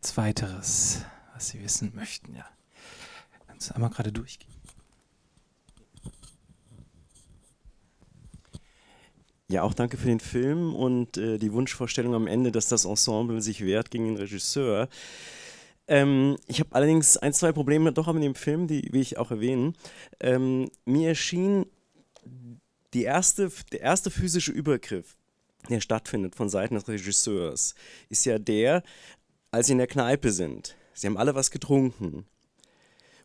Zweiteres was Sie wissen möchten, ja. Kannst du einmal gerade durchgehen? Ja, auch danke für den Film und äh, die Wunschvorstellung am Ende, dass das Ensemble sich wehrt gegen den Regisseur. Ähm, ich habe allerdings ein, zwei Probleme doch mit dem Film, die will ich auch erwähnen. Ähm, mir erschien die erste, der erste physische Übergriff, der stattfindet von Seiten des Regisseurs, ist ja der, als sie in der Kneipe sind. Sie haben alle was getrunken.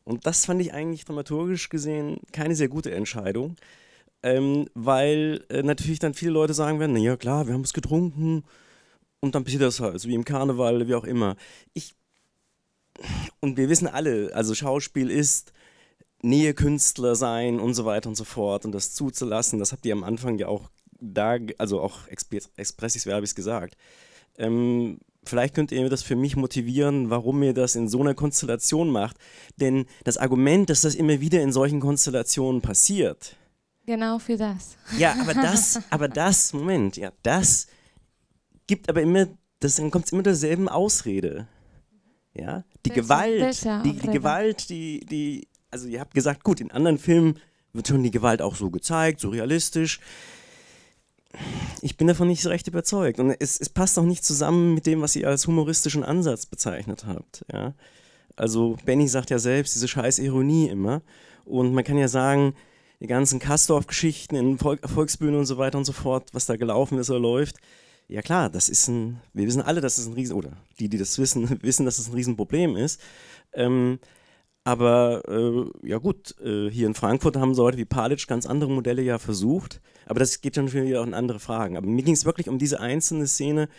Und das fand ich eigentlich dramaturgisch gesehen keine sehr gute Entscheidung, ähm, weil äh, natürlich dann viele Leute sagen werden, naja klar, wir haben es getrunken und dann passiert das halt, so wie im Karneval, wie auch immer. Ich und wir wissen alle, also Schauspiel ist Nähe Künstler sein und so weiter und so fort und das zuzulassen, das habt ihr am Anfang ja auch da, also auch expressis verbis gesagt. Ähm, Vielleicht könnt ihr das für mich motivieren, warum ihr das in so einer Konstellation macht. Denn das Argument, dass das immer wieder in solchen Konstellationen passiert. Genau für das. Ja, aber (laughs) das, aber das, Moment, ja, das gibt aber immer, das, dann kommt es immer derselben Ausrede. Ja, die das Gewalt, die, die Gewalt, die, die, also ihr habt gesagt, gut, in anderen Filmen wird schon die Gewalt auch so gezeigt, so realistisch ich bin davon nicht so recht überzeugt. Und es, es passt auch nicht zusammen mit dem, was ihr als humoristischen Ansatz bezeichnet habt. Ja? Also Benny sagt ja selbst diese scheiß Ironie immer. Und man kann ja sagen, die ganzen Kastorf-Geschichten in Volk Volksbühnen und so weiter und so fort, was da gelaufen ist oder läuft. Ja klar, das ist ein, wir wissen alle, dass es ein Riesen, oder die, die das wissen, (laughs) wissen, dass es ein Riesenproblem ist. Ähm, aber äh, ja gut, äh, hier in Frankfurt haben so Leute wie Palic ganz andere Modelle ja versucht. Aber das geht dann wieder auch in andere Fragen. Aber mir ging es wirklich um diese einzelne Szene.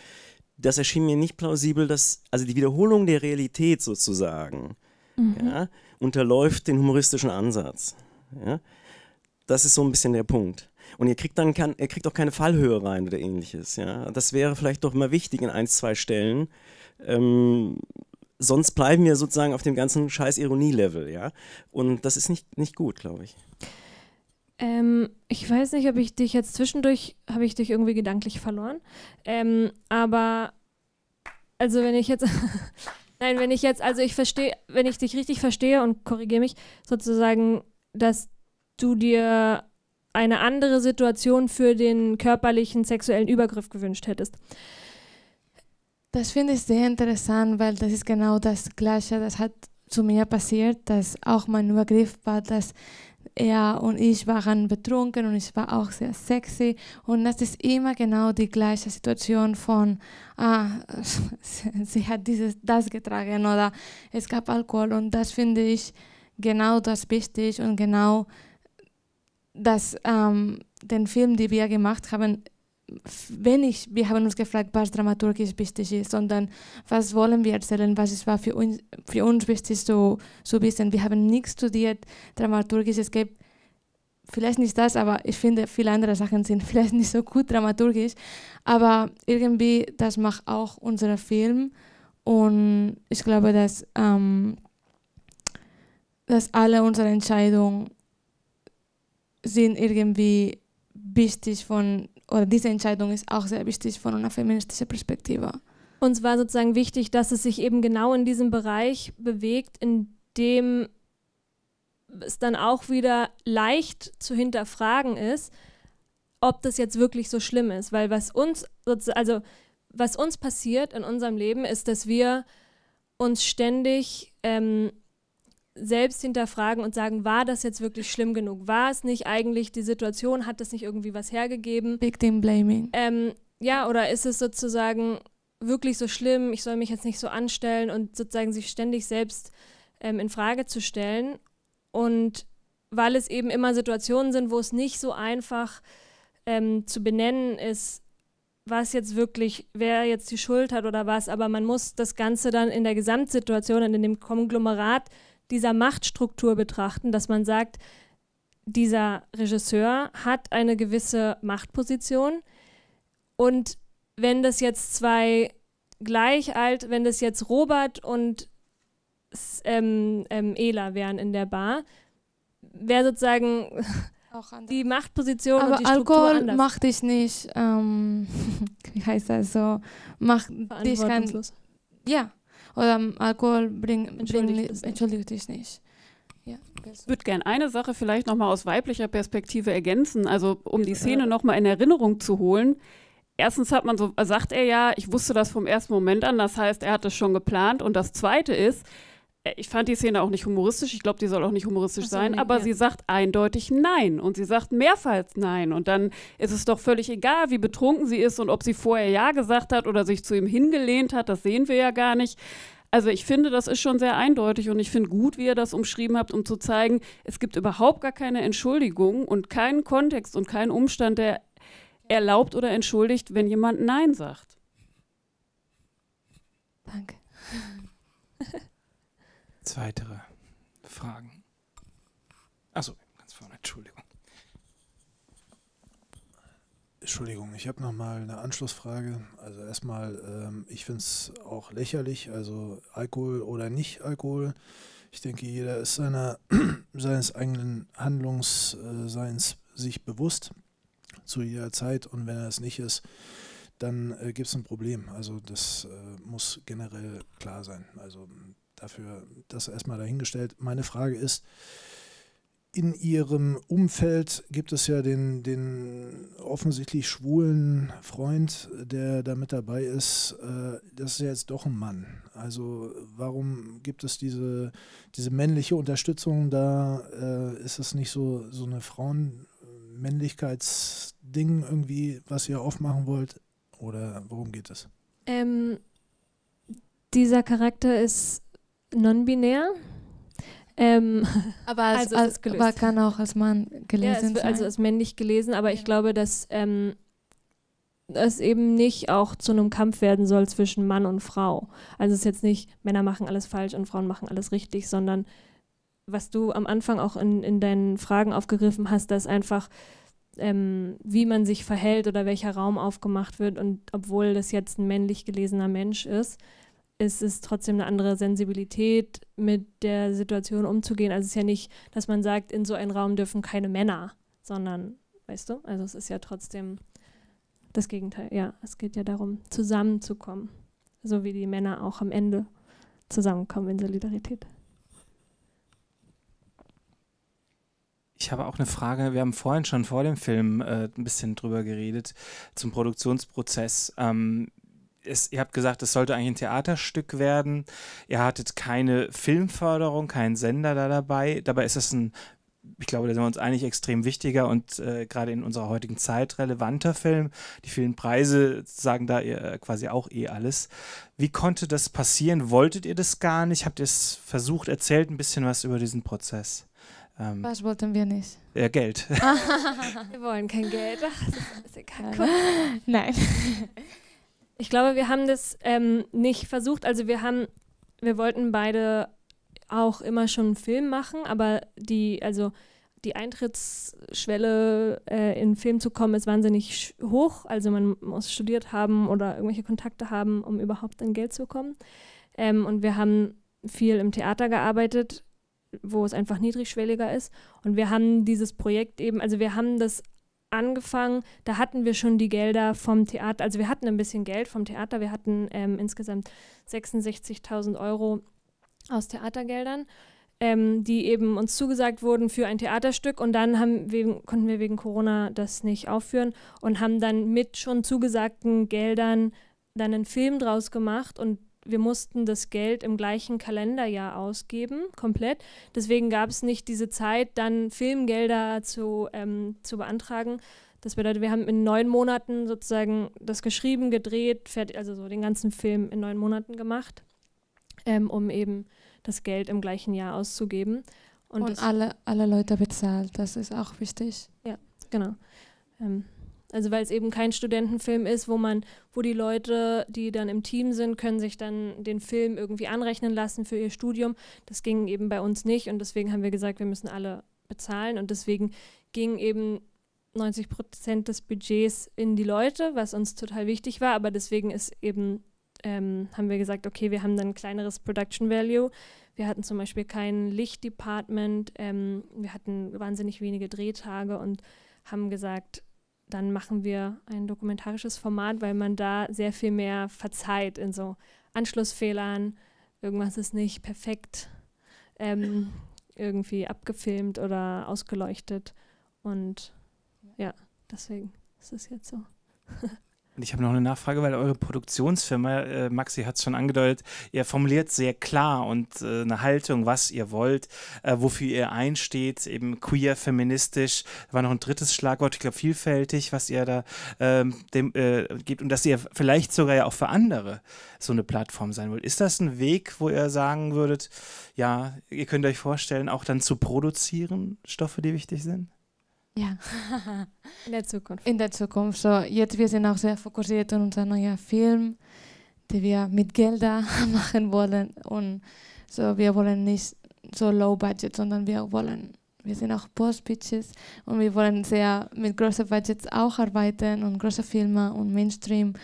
Das erschien mir nicht plausibel, dass, also die Wiederholung der Realität sozusagen, mhm. ja, unterläuft den humoristischen Ansatz. Ja? Das ist so ein bisschen der Punkt. Und ihr kriegt dann kann, ihr kriegt auch keine Fallhöhe rein oder ähnliches. Ja? Das wäre vielleicht doch immer wichtig in ein, zwei Stellen. Ähm, sonst bleiben wir sozusagen auf dem ganzen scheiß Ironie-Level, ja. Und das ist nicht, nicht gut, glaube ich. Ähm, ich weiß nicht, ob ich dich jetzt zwischendurch, habe ich dich irgendwie gedanklich verloren. Ähm, aber, also wenn ich jetzt, (laughs) nein, wenn ich jetzt, also ich verstehe, wenn ich dich richtig verstehe und korrigiere mich, sozusagen, dass du dir eine andere Situation für den körperlichen sexuellen Übergriff gewünscht hättest. Das finde ich sehr interessant, weil das ist genau das Gleiche. Das hat zu mir passiert, dass auch mein Übergriff war, dass er und ich waren betrunken und ich war auch sehr sexy. Und das ist immer genau die gleiche Situation von, ah, (laughs) sie hat dieses, das getragen oder es gab Alkohol. Und das finde ich genau das wichtig und genau das, ähm, den Film, den wir gemacht haben, wenig, wir haben uns gefragt, was dramaturgisch wichtig ist, sondern was wollen wir erzählen, was es war für uns, für uns wichtig zu, zu wissen. Wir haben nichts studiert, dramaturgisch, es gibt vielleicht nicht das, aber ich finde, viele andere Sachen sind (laughs) vielleicht nicht so gut dramaturgisch, aber irgendwie, das macht auch unser Film und ich glaube, dass, ähm, dass alle unsere Entscheidungen sind irgendwie wichtig von, oder diese Entscheidung ist auch sehr wichtig von einer feministischen Perspektive. Uns war sozusagen wichtig, dass es sich eben genau in diesem Bereich bewegt, in dem es dann auch wieder leicht zu hinterfragen ist, ob das jetzt wirklich so schlimm ist. Weil was uns, also was uns passiert in unserem Leben, ist, dass wir uns ständig ähm, selbst hinterfragen und sagen, war das jetzt wirklich schlimm genug? War es nicht eigentlich die Situation? Hat das nicht irgendwie was hergegeben? Victim Blaming. Ähm, ja, oder ist es sozusagen wirklich so schlimm? Ich soll mich jetzt nicht so anstellen und sozusagen sich ständig selbst ähm, in Frage zu stellen. Und weil es eben immer Situationen sind, wo es nicht so einfach ähm, zu benennen ist, was jetzt wirklich, wer jetzt die Schuld hat oder was, aber man muss das Ganze dann in der Gesamtsituation und in dem Konglomerat dieser Machtstruktur betrachten, dass man sagt, dieser Regisseur hat eine gewisse Machtposition und wenn das jetzt zwei gleich alt, wenn das jetzt Robert und ähm, ähm, Ela wären in der Bar, wäre sozusagen die Machtposition Aber und die Struktur Alkohol anders. macht dich nicht, ähm, (laughs) wie heißt das so, macht dich kein... Ja, oder Alkohol bringt. Entschuldigt, bring, entschuldigt dich nicht. ich würde gerne eine Sache vielleicht nochmal aus weiblicher Perspektive ergänzen, also um die Szene nochmal in Erinnerung zu holen. Erstens hat man so, sagt er ja, ich wusste das vom ersten Moment an, das heißt, er hat es schon geplant. Und das zweite ist, äh, ich fand die Szene auch nicht humoristisch. Ich glaube, die soll auch nicht humoristisch so, sein. Nee, aber ja. sie sagt eindeutig Nein und sie sagt mehrfach Nein. Und dann ist es doch völlig egal, wie betrunken sie ist und ob sie vorher Ja gesagt hat oder sich zu ihm hingelehnt hat. Das sehen wir ja gar nicht. Also ich finde, das ist schon sehr eindeutig und ich finde gut, wie ihr das umschrieben habt, um zu zeigen, es gibt überhaupt gar keine Entschuldigung und keinen Kontext und keinen Umstand, der erlaubt oder entschuldigt, wenn jemand Nein sagt. Danke. (laughs) Gibt weitere Fragen? Achso, ganz vorne, Entschuldigung. Entschuldigung, ich habe nochmal eine Anschlussfrage. Also erstmal, ähm, ich finde es auch lächerlich, also Alkohol oder nicht Alkohol. Ich denke, jeder ist seiner, (clears throat) seines eigenen Handlungsseins äh, sich bewusst zu jeder Zeit und wenn er es nicht ist, dann äh, gibt es ein Problem. Also das äh, muss generell klar sein. Also dafür das erstmal dahingestellt. Meine Frage ist, in ihrem Umfeld gibt es ja den, den offensichtlich schwulen Freund, der da mit dabei ist. Äh, das ist ja jetzt doch ein Mann. Also warum gibt es diese, diese männliche Unterstützung da? Äh, ist es nicht so, so eine Frauenmännlichkeitsding irgendwie, was ihr aufmachen wollt? Oder worum geht es? Ähm, dieser Charakter ist non-binär. Ähm, (laughs) aber, also als, aber, kann auch als Mann gelesen ja, sein. Also als männlich gelesen, aber ich glaube, dass ähm, es eben nicht auch zu einem Kampf werden soll zwischen Mann und Frau. Also es ist jetzt nicht, Männer machen alles falsch und Frauen machen alles richtig, sondern was du am Anfang auch in, in deinen Fragen aufgegriffen hast, dass einfach ähm, wie man sich verhält oder welcher Raum aufgemacht wird und obwohl das jetzt ein männlich gelesener Mensch ist, ist es trotzdem eine andere Sensibilität, mit der Situation umzugehen. Also es ist ja nicht, dass man sagt, in so einen Raum dürfen keine Männer, sondern, weißt du, also es ist ja trotzdem das Gegenteil. Ja, es geht ja darum, zusammenzukommen. So wie die Männer auch am Ende zusammenkommen in Solidarität. Ich habe auch eine Frage. Wir haben vorhin schon vor dem Film äh, ein bisschen drüber geredet, zum Produktionsprozess. Ähm, es, ihr habt gesagt, es sollte eigentlich ein Theaterstück werden. Ihr hattet keine Filmförderung, keinen Sender da dabei. Dabei ist es ein, ich glaube, da sind wir uns eigentlich extrem wichtiger und äh, gerade in unserer heutigen Zeit relevanter Film. Die vielen Preise sagen da ihr, äh, quasi auch eh alles. Wie konnte das passieren? Wolltet ihr das gar nicht? Habt ihr es versucht? Erzählt ein bisschen was über diesen Prozess. Ähm, was wollten wir nicht? Äh, Geld. (laughs) wir wollen kein Geld. Ach, das ist egal. Nein. (laughs) Ich glaube, wir haben das ähm, nicht versucht. Also wir haben, wir wollten beide auch immer schon einen Film machen, aber die, also die Eintrittsschwelle äh, in Film zu kommen ist wahnsinnig hoch. Also man muss studiert haben oder irgendwelche Kontakte haben, um überhaupt dann Geld zu kommen. Ähm, und wir haben viel im Theater gearbeitet, wo es einfach niedrigschwelliger ist. Und wir haben dieses Projekt eben, also wir haben das angefangen, da hatten wir schon die Gelder vom Theater, also wir hatten ein bisschen Geld vom Theater, wir hatten ähm, insgesamt 66.000 Euro aus Theatergeldern, ähm, die eben uns zugesagt wurden für ein Theaterstück und dann haben wir, konnten wir wegen Corona das nicht aufführen und haben dann mit schon zugesagten Geldern dann einen Film draus gemacht und wir mussten das Geld im gleichen Kalenderjahr ausgeben, komplett. Deswegen gab es nicht diese Zeit, dann Filmgelder zu, ähm, zu beantragen. Das bedeutet, wir haben in neun Monaten sozusagen das geschrieben, gedreht, fertig, also so den ganzen Film in neun Monaten gemacht, ähm, um eben das Geld im gleichen Jahr auszugeben. Und, Und alle, alle Leute bezahlt, das ist auch wichtig. Ja, genau. Ähm. Also weil es eben kein Studentenfilm ist, wo man, wo die Leute, die dann im Team sind, können sich dann den Film irgendwie anrechnen lassen für ihr Studium. Das ging eben bei uns nicht und deswegen haben wir gesagt, wir müssen alle bezahlen und deswegen ging eben 90 Prozent des Budgets in die Leute, was uns total wichtig war, aber deswegen ist eben ähm, haben wir gesagt, okay, wir haben dann ein kleineres Production Value. Wir hatten zum Beispiel kein Lichtdepartment, ähm, wir hatten wahnsinnig wenige Drehtage und haben gesagt, dann machen wir ein dokumentarisches Format, weil man da sehr viel mehr verzeiht in so Anschlussfehlern, irgendwas ist nicht perfekt ähm, irgendwie abgefilmt oder ausgeleuchtet. Und ja, deswegen ist es jetzt so. (laughs) Und ich habe noch eine Nachfrage, weil eure Produktionsfirma, äh, Maxi hat es schon angedeutet, ihr formuliert sehr klar und äh, eine Haltung, was ihr wollt, äh, wofür ihr einsteht, eben queer, feministisch, war noch ein drittes Schlagwort, ich glaube vielfältig, was ihr da ähm, dem, äh, gebt und dass ihr vielleicht sogar ja auch für andere so eine Plattform sein wollt. Ist das ein Weg, wo ihr sagen würdet, ja, ihr könnt euch vorstellen, auch dann zu produzieren, Stoffe, die wichtig sind? Ja. (laughs) In der Zukunft. In der Zukunft. So, jetzt wir sind auch sehr fokussiert in unser neuer Film, den wir mit Gelder (laughs) machen wollen. Und so, wir wollen nicht so low budget, sondern wir wollen, wir sind auch Post-Pitches und wir wollen sehr mit großen Budgets auch arbeiten und große Filme und Mainstream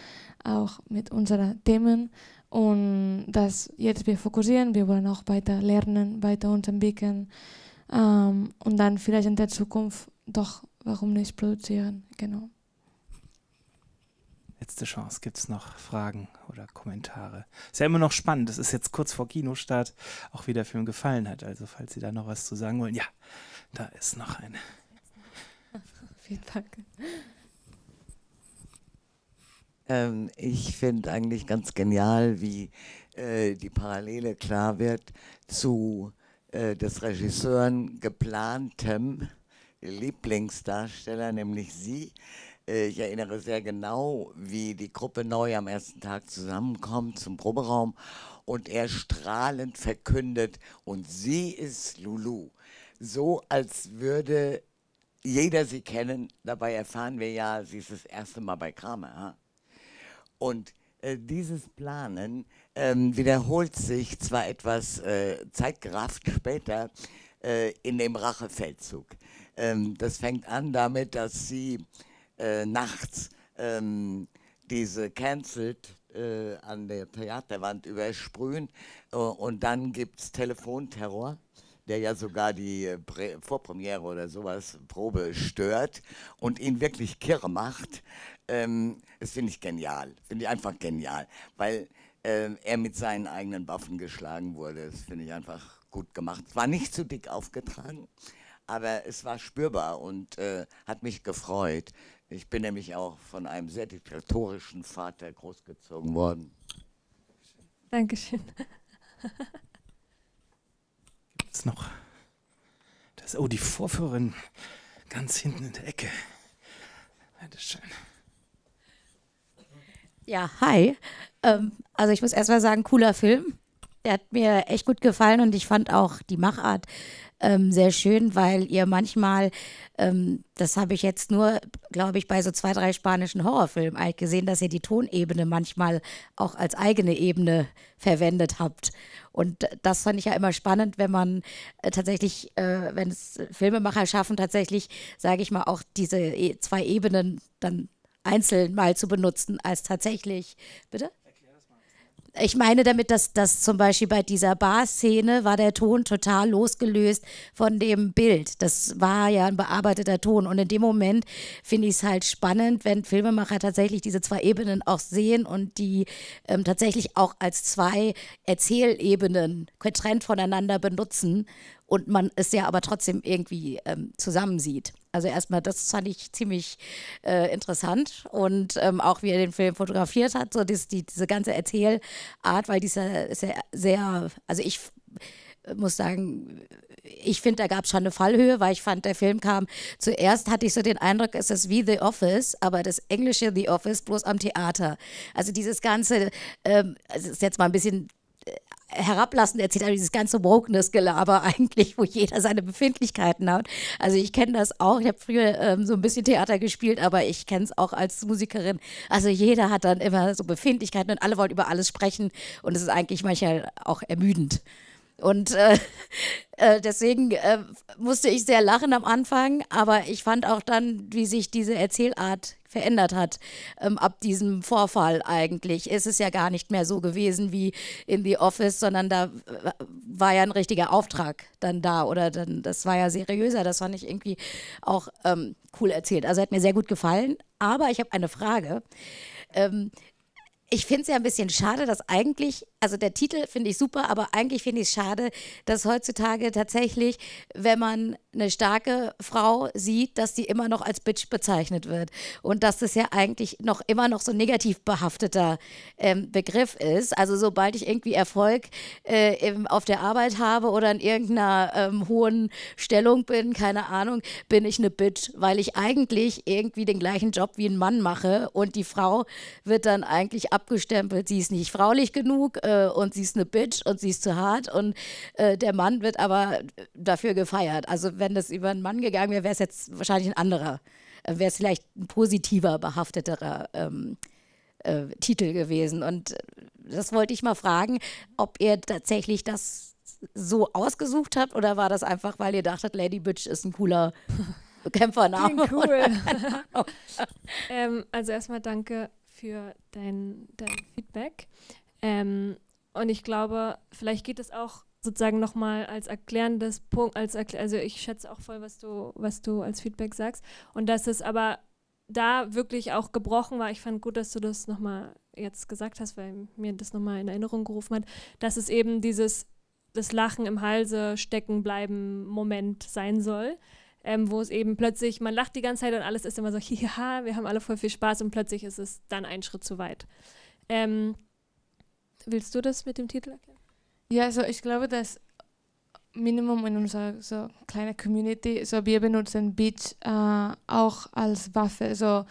auch mit unseren Themen. Und das jetzt wir fokussieren, wir wollen auch weiter lernen, weiter uns entwickeln. Ähm, und dann vielleicht in der Zukunft doch, warum nicht produzieren, genau. Letzte Chance, gibt es noch Fragen oder Kommentare? Ist ja immer noch spannend, Es ist jetzt kurz vor Kinostart, auch wie der Film gefallen hat. Also falls Sie da noch was zu sagen wollen, ja, da ist noch eine. Vielen Dank. Ähm, ich finde eigentlich ganz genial, wie äh, die Parallele klar wird zu äh, des Regisseuren geplantem Lieblingsdarsteller, nämlich Sie. Äh, ich erinnere sehr genau, wie die Gruppe neu am ersten Tag zusammenkommt zum Proberaum und er strahlend verkündet, und sie ist Lulu. So als würde jeder sie kennen. Dabei erfahren wir ja, sie ist das erste Mal bei Kramer. Und äh, dieses Planen ähm, wiederholt sich zwar etwas äh, Zeitkraft später äh, in dem Rachefeldzug. Ähm, das fängt an damit, dass sie äh, nachts ähm, diese Cancelled äh, an der Theaterwand übersprühen äh, und dann gibt es Telefonterror der ja sogar die äh, Prä Vorpremiere oder sowas, Probe stört und ihn wirklich kirre macht. Ähm, das finde ich genial. Finde ich einfach genial. Weil äh, er mit seinen eigenen Waffen geschlagen wurde. Das finde ich einfach gut gemacht. Es war nicht zu dick aufgetragen, aber es war spürbar und äh, hat mich gefreut. Ich bin nämlich auch von einem sehr diktatorischen Vater großgezogen worden. Dankeschön. Gibt's noch? Das, oh, die Vorführerin ganz hinten in der Ecke. Dankeschön. schön. Ja, hi. Ähm, also ich muss erstmal sagen, cooler Film. Der hat mir echt gut gefallen und ich fand auch die Machart ähm, sehr schön, weil ihr manchmal, ähm, das habe ich jetzt nur, glaube ich, bei so zwei, drei spanischen Horrorfilmen eigentlich gesehen, dass ihr die Tonebene manchmal auch als eigene Ebene verwendet habt. Und das fand ich ja immer spannend, wenn man äh, tatsächlich, äh, wenn es Filmemacher schaffen, tatsächlich, sage ich mal, auch diese e zwei Ebenen dann einzeln mal zu benutzen, als tatsächlich. Bitte? Ich meine damit, dass, dass zum Beispiel bei dieser Bar-Szene war der Ton total losgelöst von dem Bild. Das war ja ein bearbeiteter Ton. Und in dem Moment finde ich es halt spannend, wenn Filmemacher tatsächlich diese zwei Ebenen auch sehen und die ähm, tatsächlich auch als zwei Erzählebenen getrennt voneinander benutzen und man es ja aber trotzdem irgendwie ähm, zusammensieht. Also erstmal, das fand ich ziemlich äh, interessant und ähm, auch wie er den Film fotografiert hat, so dies, die, diese ganze Erzählart, weil dieser sehr, sehr, also ich muss sagen, ich finde, da gab es schon eine Fallhöhe, weil ich fand, der Film kam zuerst, hatte ich so den Eindruck, es ist wie The Office, aber das englische The Office bloß am Theater. Also dieses ganze, ähm, es ist jetzt mal ein bisschen herablassend erzählt, aber dieses ganze Wokeness-Gelaber (laughs) eigentlich, wo jeder seine Befindlichkeiten hat. Also ich kenne das auch. Ich habe früher ähm, so ein bisschen Theater gespielt, aber ich kenne es auch als Musikerin. Also jeder hat dann immer so Befindlichkeiten und alle wollen über alles sprechen und es ist eigentlich manchmal auch ermüdend. Und äh, (laughs) äh, deswegen äh, musste ich sehr lachen am Anfang, aber ich fand auch dann, wie sich diese Erzählart verändert hat ähm, ab diesem Vorfall eigentlich. Ist Es ja gar nicht mehr so gewesen wie in The Office, sondern da äh, war ja ein richtiger Auftrag dann da oder dann, das war ja seriöser. Das fand ich irgendwie auch ähm, cool erzählt. Also hat mir sehr gut gefallen. Aber ich habe eine Frage. Ähm, ich finde es ja ein bisschen schade, dass eigentlich, also der Titel finde ich super, aber eigentlich finde ich es schade, dass heutzutage tatsächlich, wenn man eine starke Frau sieht, dass sie immer noch als Bitch bezeichnet wird. Und dass das ja eigentlich noch immer noch so negativ behafteter ähm, Begriff ist. Also sobald ich irgendwie Erfolg äh, im, auf der Arbeit habe oder in irgendeiner ähm, hohen Stellung bin, keine Ahnung, bin ich eine Bitch, weil ich eigentlich irgendwie den gleichen Job wie ein Mann mache und die Frau wird dann eigentlich abgestempelt, sie ist nicht fraulich genug äh, und sie ist eine Bitch und sie ist zu hart und äh, der Mann wird aber dafür gefeiert. Also wenn wenn das über einen Mann gegangen wäre, wäre es jetzt wahrscheinlich ein anderer, äh, wäre es vielleicht ein positiver, behafteterer ähm, äh, Titel gewesen. Und äh, das wollte ich mal fragen, ob ihr tatsächlich das so ausgesucht habt oder war das einfach, weil ihr dachtet, Lady Bitch ist ein cooler (laughs) Kämpfername? Cool. (laughs) ähm, also erstmal danke für dein, dein Feedback. Ähm, und ich glaube, vielleicht geht es auch sozusagen nochmal als erklärendes Punkt, als erklär, also ich schätze auch voll, was du, was du als Feedback sagst. Und dass es aber da wirklich auch gebrochen war. Ich fand gut, dass du das nochmal jetzt gesagt hast, weil mir das nochmal in Erinnerung gerufen hat, dass es eben dieses das Lachen im Halse stecken bleiben Moment sein soll. Ähm, wo es eben plötzlich, man lacht die ganze Zeit und alles ist immer so, ja, (laughs) wir haben alle voll viel Spaß und plötzlich ist es dann ein Schritt zu weit. Ähm, willst du das mit dem Titel erklären? Ja, also ich glaube, dass Minimum in unserer so kleinen Community, so wir benutzen Beach äh, auch als Waffe. So also,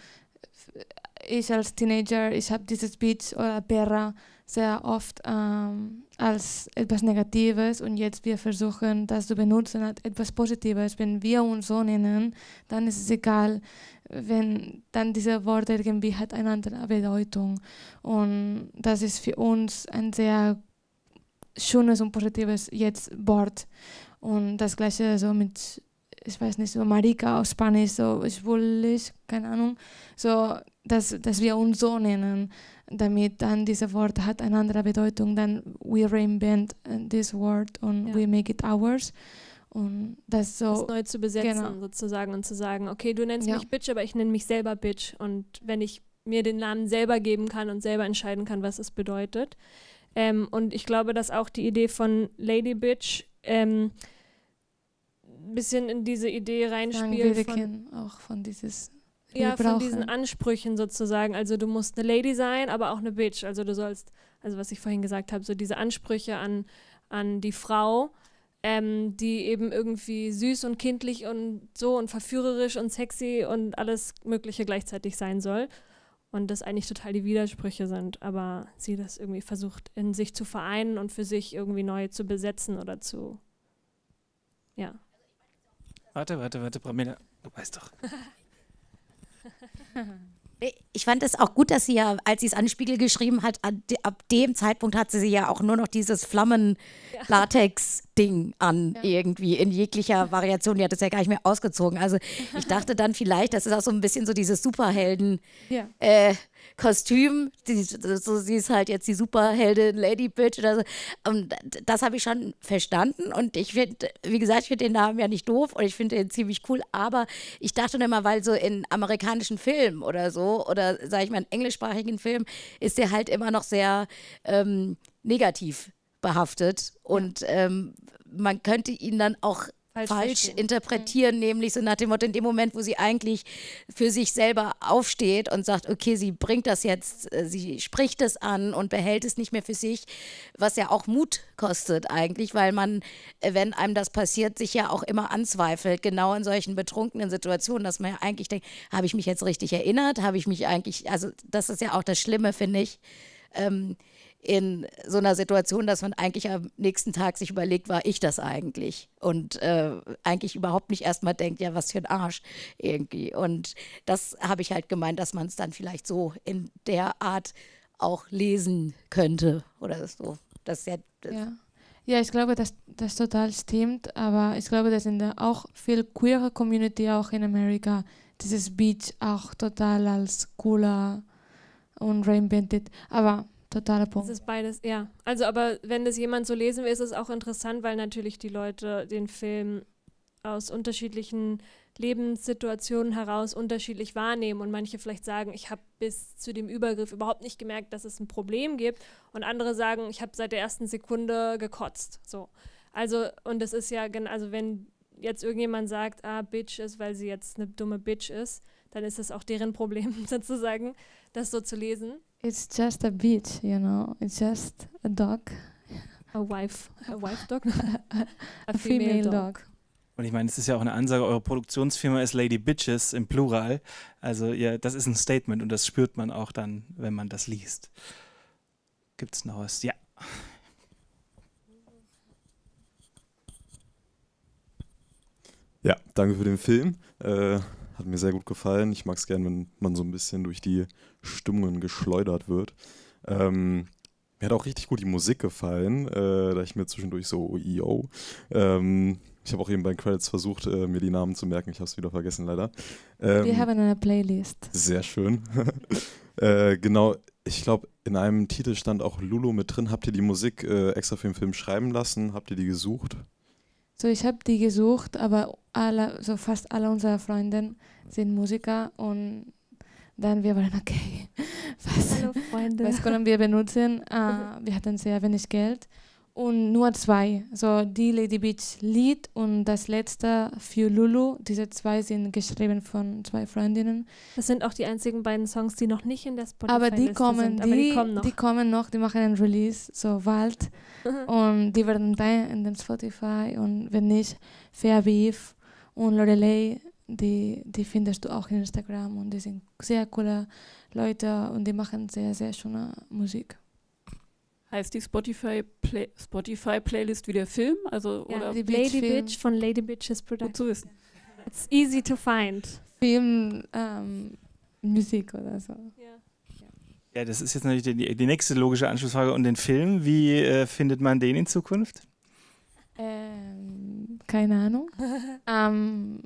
äh, ich als Teenager, ich habe dieses Beach oder Perra sehr oft ähm, als etwas Negatives und jetzt wir versuchen, das zu benutzen als etwas Positives. Wenn wir uns so nennen, dann ist es egal, wenn dann diese Worte irgendwie hat eine andere Bedeutung. Und das ist für uns ein sehr schönes und positives jetzt Wort. Und das gleiche so mit, ich weiß nicht, so Marika auf Spanisch, so ich schwulisch, keine Ahnung. So, dass, dass wir uns so nennen, damit dann dieses Wort hat eine andere Bedeutung. Dann we reinvent äh, this word and ja. we make it ours. Und das so. Das neu zu besetzen genau. sozusagen und zu sagen, okay, du nennst ja. mich Bitch, aber ich nenne mich selber Bitch. Und wenn ich mir den Namen selber geben kann und selber entscheiden kann, was es bedeutet, ähm, und ich glaube, dass auch die Idee von Lady Bitch ähm, ein bisschen in diese Idee reinspielt. Von, auch von dieses ja, von diesen Ansprüchen sozusagen. Also du musst eine Lady sein, aber auch eine Bitch. Also du sollst, also was ich vorhin gesagt habe, so diese Ansprüche an, an die Frau, ähm, die eben irgendwie süß und kindlich und so und verführerisch und sexy und alles Mögliche gleichzeitig sein soll und das eigentlich total die Widersprüche sind, aber sie das irgendwie versucht in sich zu vereinen und für sich irgendwie neu zu besetzen oder zu. Ja. Warte, warte, warte, Pramila, du weißt doch. (laughs) Ich fand es auch gut, dass sie ja, als sie es an Spiegel geschrieben hat, ab dem Zeitpunkt hatte sie ja auch nur noch dieses Flammen-Latex-Ding an, ja. irgendwie in jeglicher (laughs) Variation. Die hat es ja gar nicht mehr ausgezogen. Also ich dachte dann vielleicht, das ist auch so ein bisschen so dieses Superhelden. Ja. Äh, Kostüm. Die, so, sie ist halt jetzt die Superheldin, Lady Bitch oder so. Und das habe ich schon verstanden. Und ich finde, wie gesagt, ich finde den Namen ja nicht doof und ich finde den ziemlich cool. Aber ich dachte immer, weil so in amerikanischen Filmen oder so, oder sage ich mal, in englischsprachigen Filmen, ist der halt immer noch sehr ähm, negativ behaftet. Und ähm, man könnte ihn dann auch falsch, falsch interpretieren, mhm. nämlich so nach dem Motto, in dem Moment, wo sie eigentlich für sich selber aufsteht und sagt, okay, sie bringt das jetzt, äh, sie spricht es an und behält es nicht mehr für sich, was ja auch Mut kostet eigentlich, weil man, äh, wenn einem das passiert, sich ja auch immer anzweifelt, genau in solchen betrunkenen Situationen, dass man ja eigentlich denkt, habe ich mich jetzt richtig erinnert, habe ich mich eigentlich, also das ist ja auch das Schlimme, finde ich. Ähm, in so einer Situation, dass man eigentlich am nächsten Tag sich überlegt, war ich das eigentlich? Und äh, eigentlich überhaupt nicht erstmal denkt, ja, was für ein Arsch irgendwie. Und das habe ich halt gemeint, dass man es dann vielleicht so in der Art auch lesen könnte oder so. Das ist ja, ja. ja ich glaube, dass das total stimmt, aber ich glaube, dass in der auch viel queerer Community auch in Amerika dieses Beach auch total als cooler und reinvented. Aber totaler Punkt. Es ist beides, ja. Also, aber wenn das jemand so lesen will, ist es auch interessant, weil natürlich die Leute den Film aus unterschiedlichen Lebenssituationen heraus unterschiedlich wahrnehmen und manche vielleicht sagen, ich habe bis zu dem Übergriff überhaupt nicht gemerkt, dass es ein Problem gibt und andere sagen, ich habe seit der ersten Sekunde gekotzt. So. Also und das ist ja also wenn jetzt irgendjemand sagt, ah Bitch ist, weil sie jetzt eine dumme Bitch ist, dann ist das auch deren Problem (laughs) sozusagen, das so zu lesen. It's just a bitch, you know. It's just a dog. A wife. A wife dog? (laughs) a, female, female dog. dog. Und ich meine, es ist ja auch eine Ansage, eure Produktionsfirma ist Lady Bitches im Plural. Also ja, das ist ein Statement und das spürt man auch dann, wenn man das liest. Gibt's noch was? Ja. Ja, danke für den Film. Äh hat mir sehr gut gefallen. Ich mag es gern, wenn man so ein bisschen durch die Stimmungen geschleudert wird. Ähm, mir hat auch richtig gut die Musik gefallen, äh, da ich mir zwischendurch so, yo. Oh, ähm, ich habe auch eben bei den Credits versucht, äh, mir die Namen zu merken. Ich habe es wieder vergessen, leider. Ähm, Wir haben eine Playlist. Sehr schön. (laughs) äh, genau, ich glaube, in einem Titel stand auch Lulu mit drin. Habt ihr die Musik äh, extra für den Film schreiben lassen? Habt ihr die gesucht? So, ich habe die gesucht, aber alle, so fast alle unsere Freunde sind Musiker und dann wir waren, (laughs) okay, was, Hallo, was können wir benutzen? Äh, (laughs) wir hatten sehr wenig Geld und nur zwei. So die Lady Beach Lied und das letzte für Lulu. Diese zwei sind geschrieben von zwei Freundinnen. Das sind auch die einzigen beiden Songs, die noch nicht in der Spotify aber die Liste kommen, sind. aber die kommen noch. Die kommen noch, die machen einen Release so bald mhm. und die werden dann in dem Spotify und wenn nicht, Fair Beef und Lorelei, die, die findest du auch in Instagram und die sind sehr coole Leute und die machen sehr, sehr schöne Musik. Heißt die Spotify, Play Spotify Playlist wie der Film? Also, ja, oder Lady Beach Lady Bitch von Lady Bitches Production. Gut zu wissen. It's easy to find. Film, ähm, Musik oder so. Ja. ja, das ist jetzt natürlich die, die, nächste logische Anschlussfrage. Und den Film, wie äh, findet man den in Zukunft? Ähm, keine Ahnung. (laughs) ähm,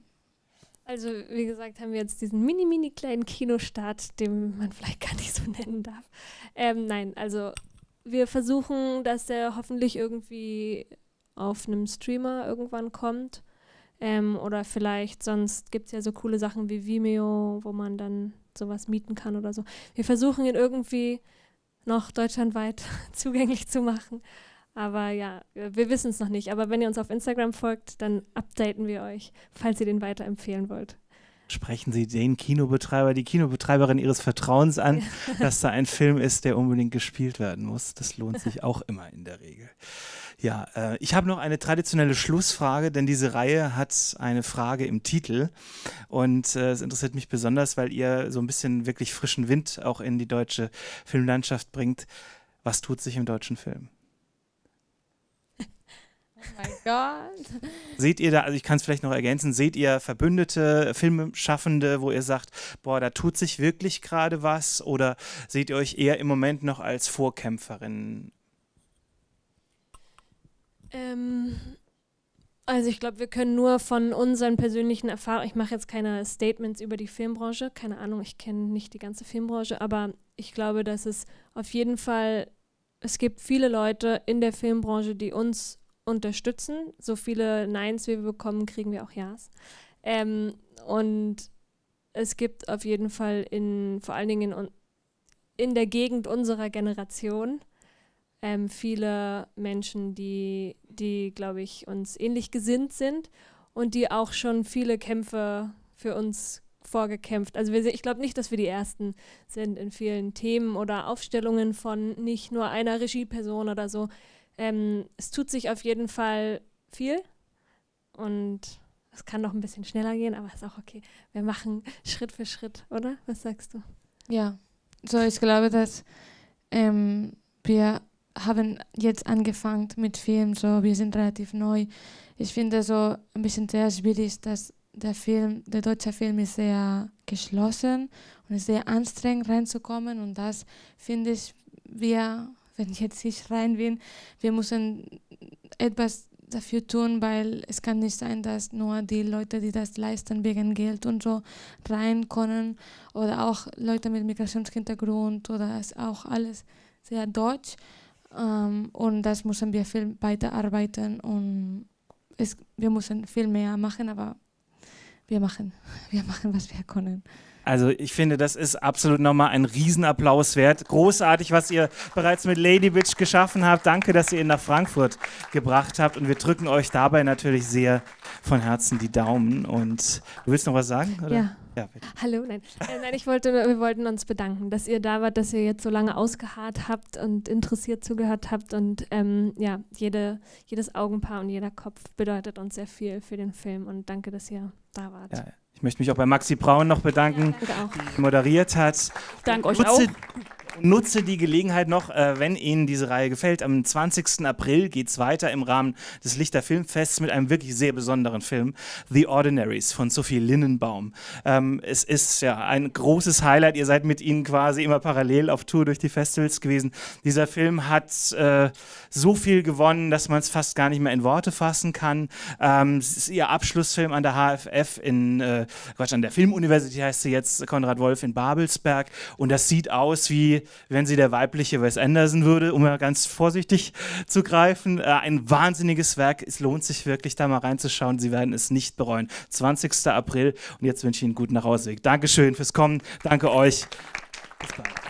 also, wie gesagt, haben wir jetzt diesen mini, mini kleinen Kinostart, den man vielleicht gar nicht so nennen darf. Ähm, nein, also wir versuchen, dass der hoffentlich irgendwie auf einem Streamer irgendwann kommt. Ähm, oder vielleicht, sonst gibt es ja so coole Sachen wie Vimeo, wo man dann sowas mieten kann oder so. Wir versuchen ihn irgendwie noch deutschlandweit (laughs) zugänglich zu machen. Aber ja, wir wissen es noch nicht. Aber wenn ihr uns auf Instagram folgt, dann updaten wir euch, falls ihr den weiterempfehlen wollt sprechen Sie den Kinobetreiber, die Kinobetreiberin Ihres Vertrauens an, (laughs) dass da ein Film ist, der unbedingt gespielt werden muss. Das lohnt sich auch immer in der Regel. Ja, äh, ich habe noch eine traditionelle Schlussfrage, denn diese Reihe hat eine Frage im Titel. Und äh, es interessiert mich besonders, weil ihr so ein bisschen wirklich frischen Wind auch in die deutsche Filmlandschaft bringt. Was tut sich im deutschen Film? Oh mein Gott. Seht ihr da, also ich kann es vielleicht noch ergänzen, seht ihr Verbündete, Filmschaffende, wo ihr sagt, boah, da tut sich wirklich gerade was? Oder seht ihr euch eher im Moment noch als Vorkämpferin? Ähm, also ich glaube, wir können nur von unseren persönlichen Erfahrungen, ich mache jetzt keine Statements über die Filmbranche, keine Ahnung, ich kenne nicht die ganze Filmbranche, aber ich glaube, dass es auf jeden Fall, es gibt viele Leute in der Filmbranche, die uns unterstützen. So viele Neins wie wir bekommen, kriegen wir auch Ja's. Ähm, und es gibt auf jeden Fall in, vor allen Dingen in, in der Gegend unserer Generation ähm, viele Menschen, die, die glaube ich, uns ähnlich gesinnt sind und die auch schon viele Kämpfe für uns vorgekämpft. Also wir, ich glaube nicht, dass wir die Ersten sind in vielen Themen oder Aufstellungen von nicht nur einer Regieperson oder so, ähm, es tut sich auf jeden Fall viel und es kann noch ein bisschen schneller gehen, aber ist auch okay. Wir machen (laughs) Schritt für Schritt, oder? Was sagst du? Ja, so ich glaube, dass ähm, wir haben jetzt angefangen mit Film, so wir sind relativ neu. Ich finde so ein bisschen sehr schwierig, dass der Film, der deutsche Film ist sehr geschlossen und ist sehr anstrengend reinzukommen und das finde ich, wir wenn jetzt ich schreien will, wir müssen etwas dafür tun, weil es kann nicht sein, dass nur die Leute, die das leisten, wegen Geld und so rein können oder auch Leute mit Migrationshintergrund oder ist auch alles sehr deutsch ähm, und das müssen wir viel weiter arbeiten und es, wir müssen viel mehr machen, aber wir machen, (laughs) wir machen, was wir können. Also ich finde, das ist absolut nochmal ein Riesenapplaus wert. Großartig, was ihr bereits mit Lady Bitch geschaffen habt. Danke, dass ihr ihn nach Frankfurt gebracht habt. Und wir drücken euch dabei natürlich sehr von Herzen die Daumen. Und du willst noch was sagen? Oder? Ja. ja Hallo, nein. Äh, nein, ich wollte, wir wollten uns bedanken, dass ihr da wart, dass ihr jetzt so lange ausgeharrt habt und interessiert zugehört habt. Und ähm, ja, jede, jedes Augenpaar und jeder Kopf bedeutet uns sehr viel für den Film. Und danke, dass ihr da wart. Ja, ja. Ich möchte mich auch bei Maxi Braun noch bedanken, ja, die moderiert hat. Danke euch Kurze, auch. Und nutze die Gelegenheit noch, äh, wenn Ihnen diese Reihe gefällt. Am 20. April geht es weiter im Rahmen des Lichter Filmfests mit einem wirklich sehr besonderen Film, The Ordinaries von Sophie Linnenbaum. Ähm, es ist ja ein großes Highlight. Ihr seid mit ihnen quasi immer parallel auf Tour durch die Festivals gewesen. Dieser Film hat äh, so viel gewonnen, dass man es fast gar nicht mehr in Worte fassen kann. Ähm, es ist ihr Abschlussfilm an der HFF in, äh, Quatsch, an der Filmuniversität heißt sie jetzt, Konrad Wolf in Babelsberg. Und das sieht aus wie wenn sie der weibliche Wes Anderson würde, um mal ganz vorsichtig zu greifen. Äh, ein wahnsinniges Werk. Es lohnt sich wirklich, da mal reinzuschauen. Sie werden es nicht bereuen. 20. April. Und jetzt wünsche ich Ihnen einen guten Nachhauseweg. Dankeschön fürs Kommen. Danke euch. Bis bald.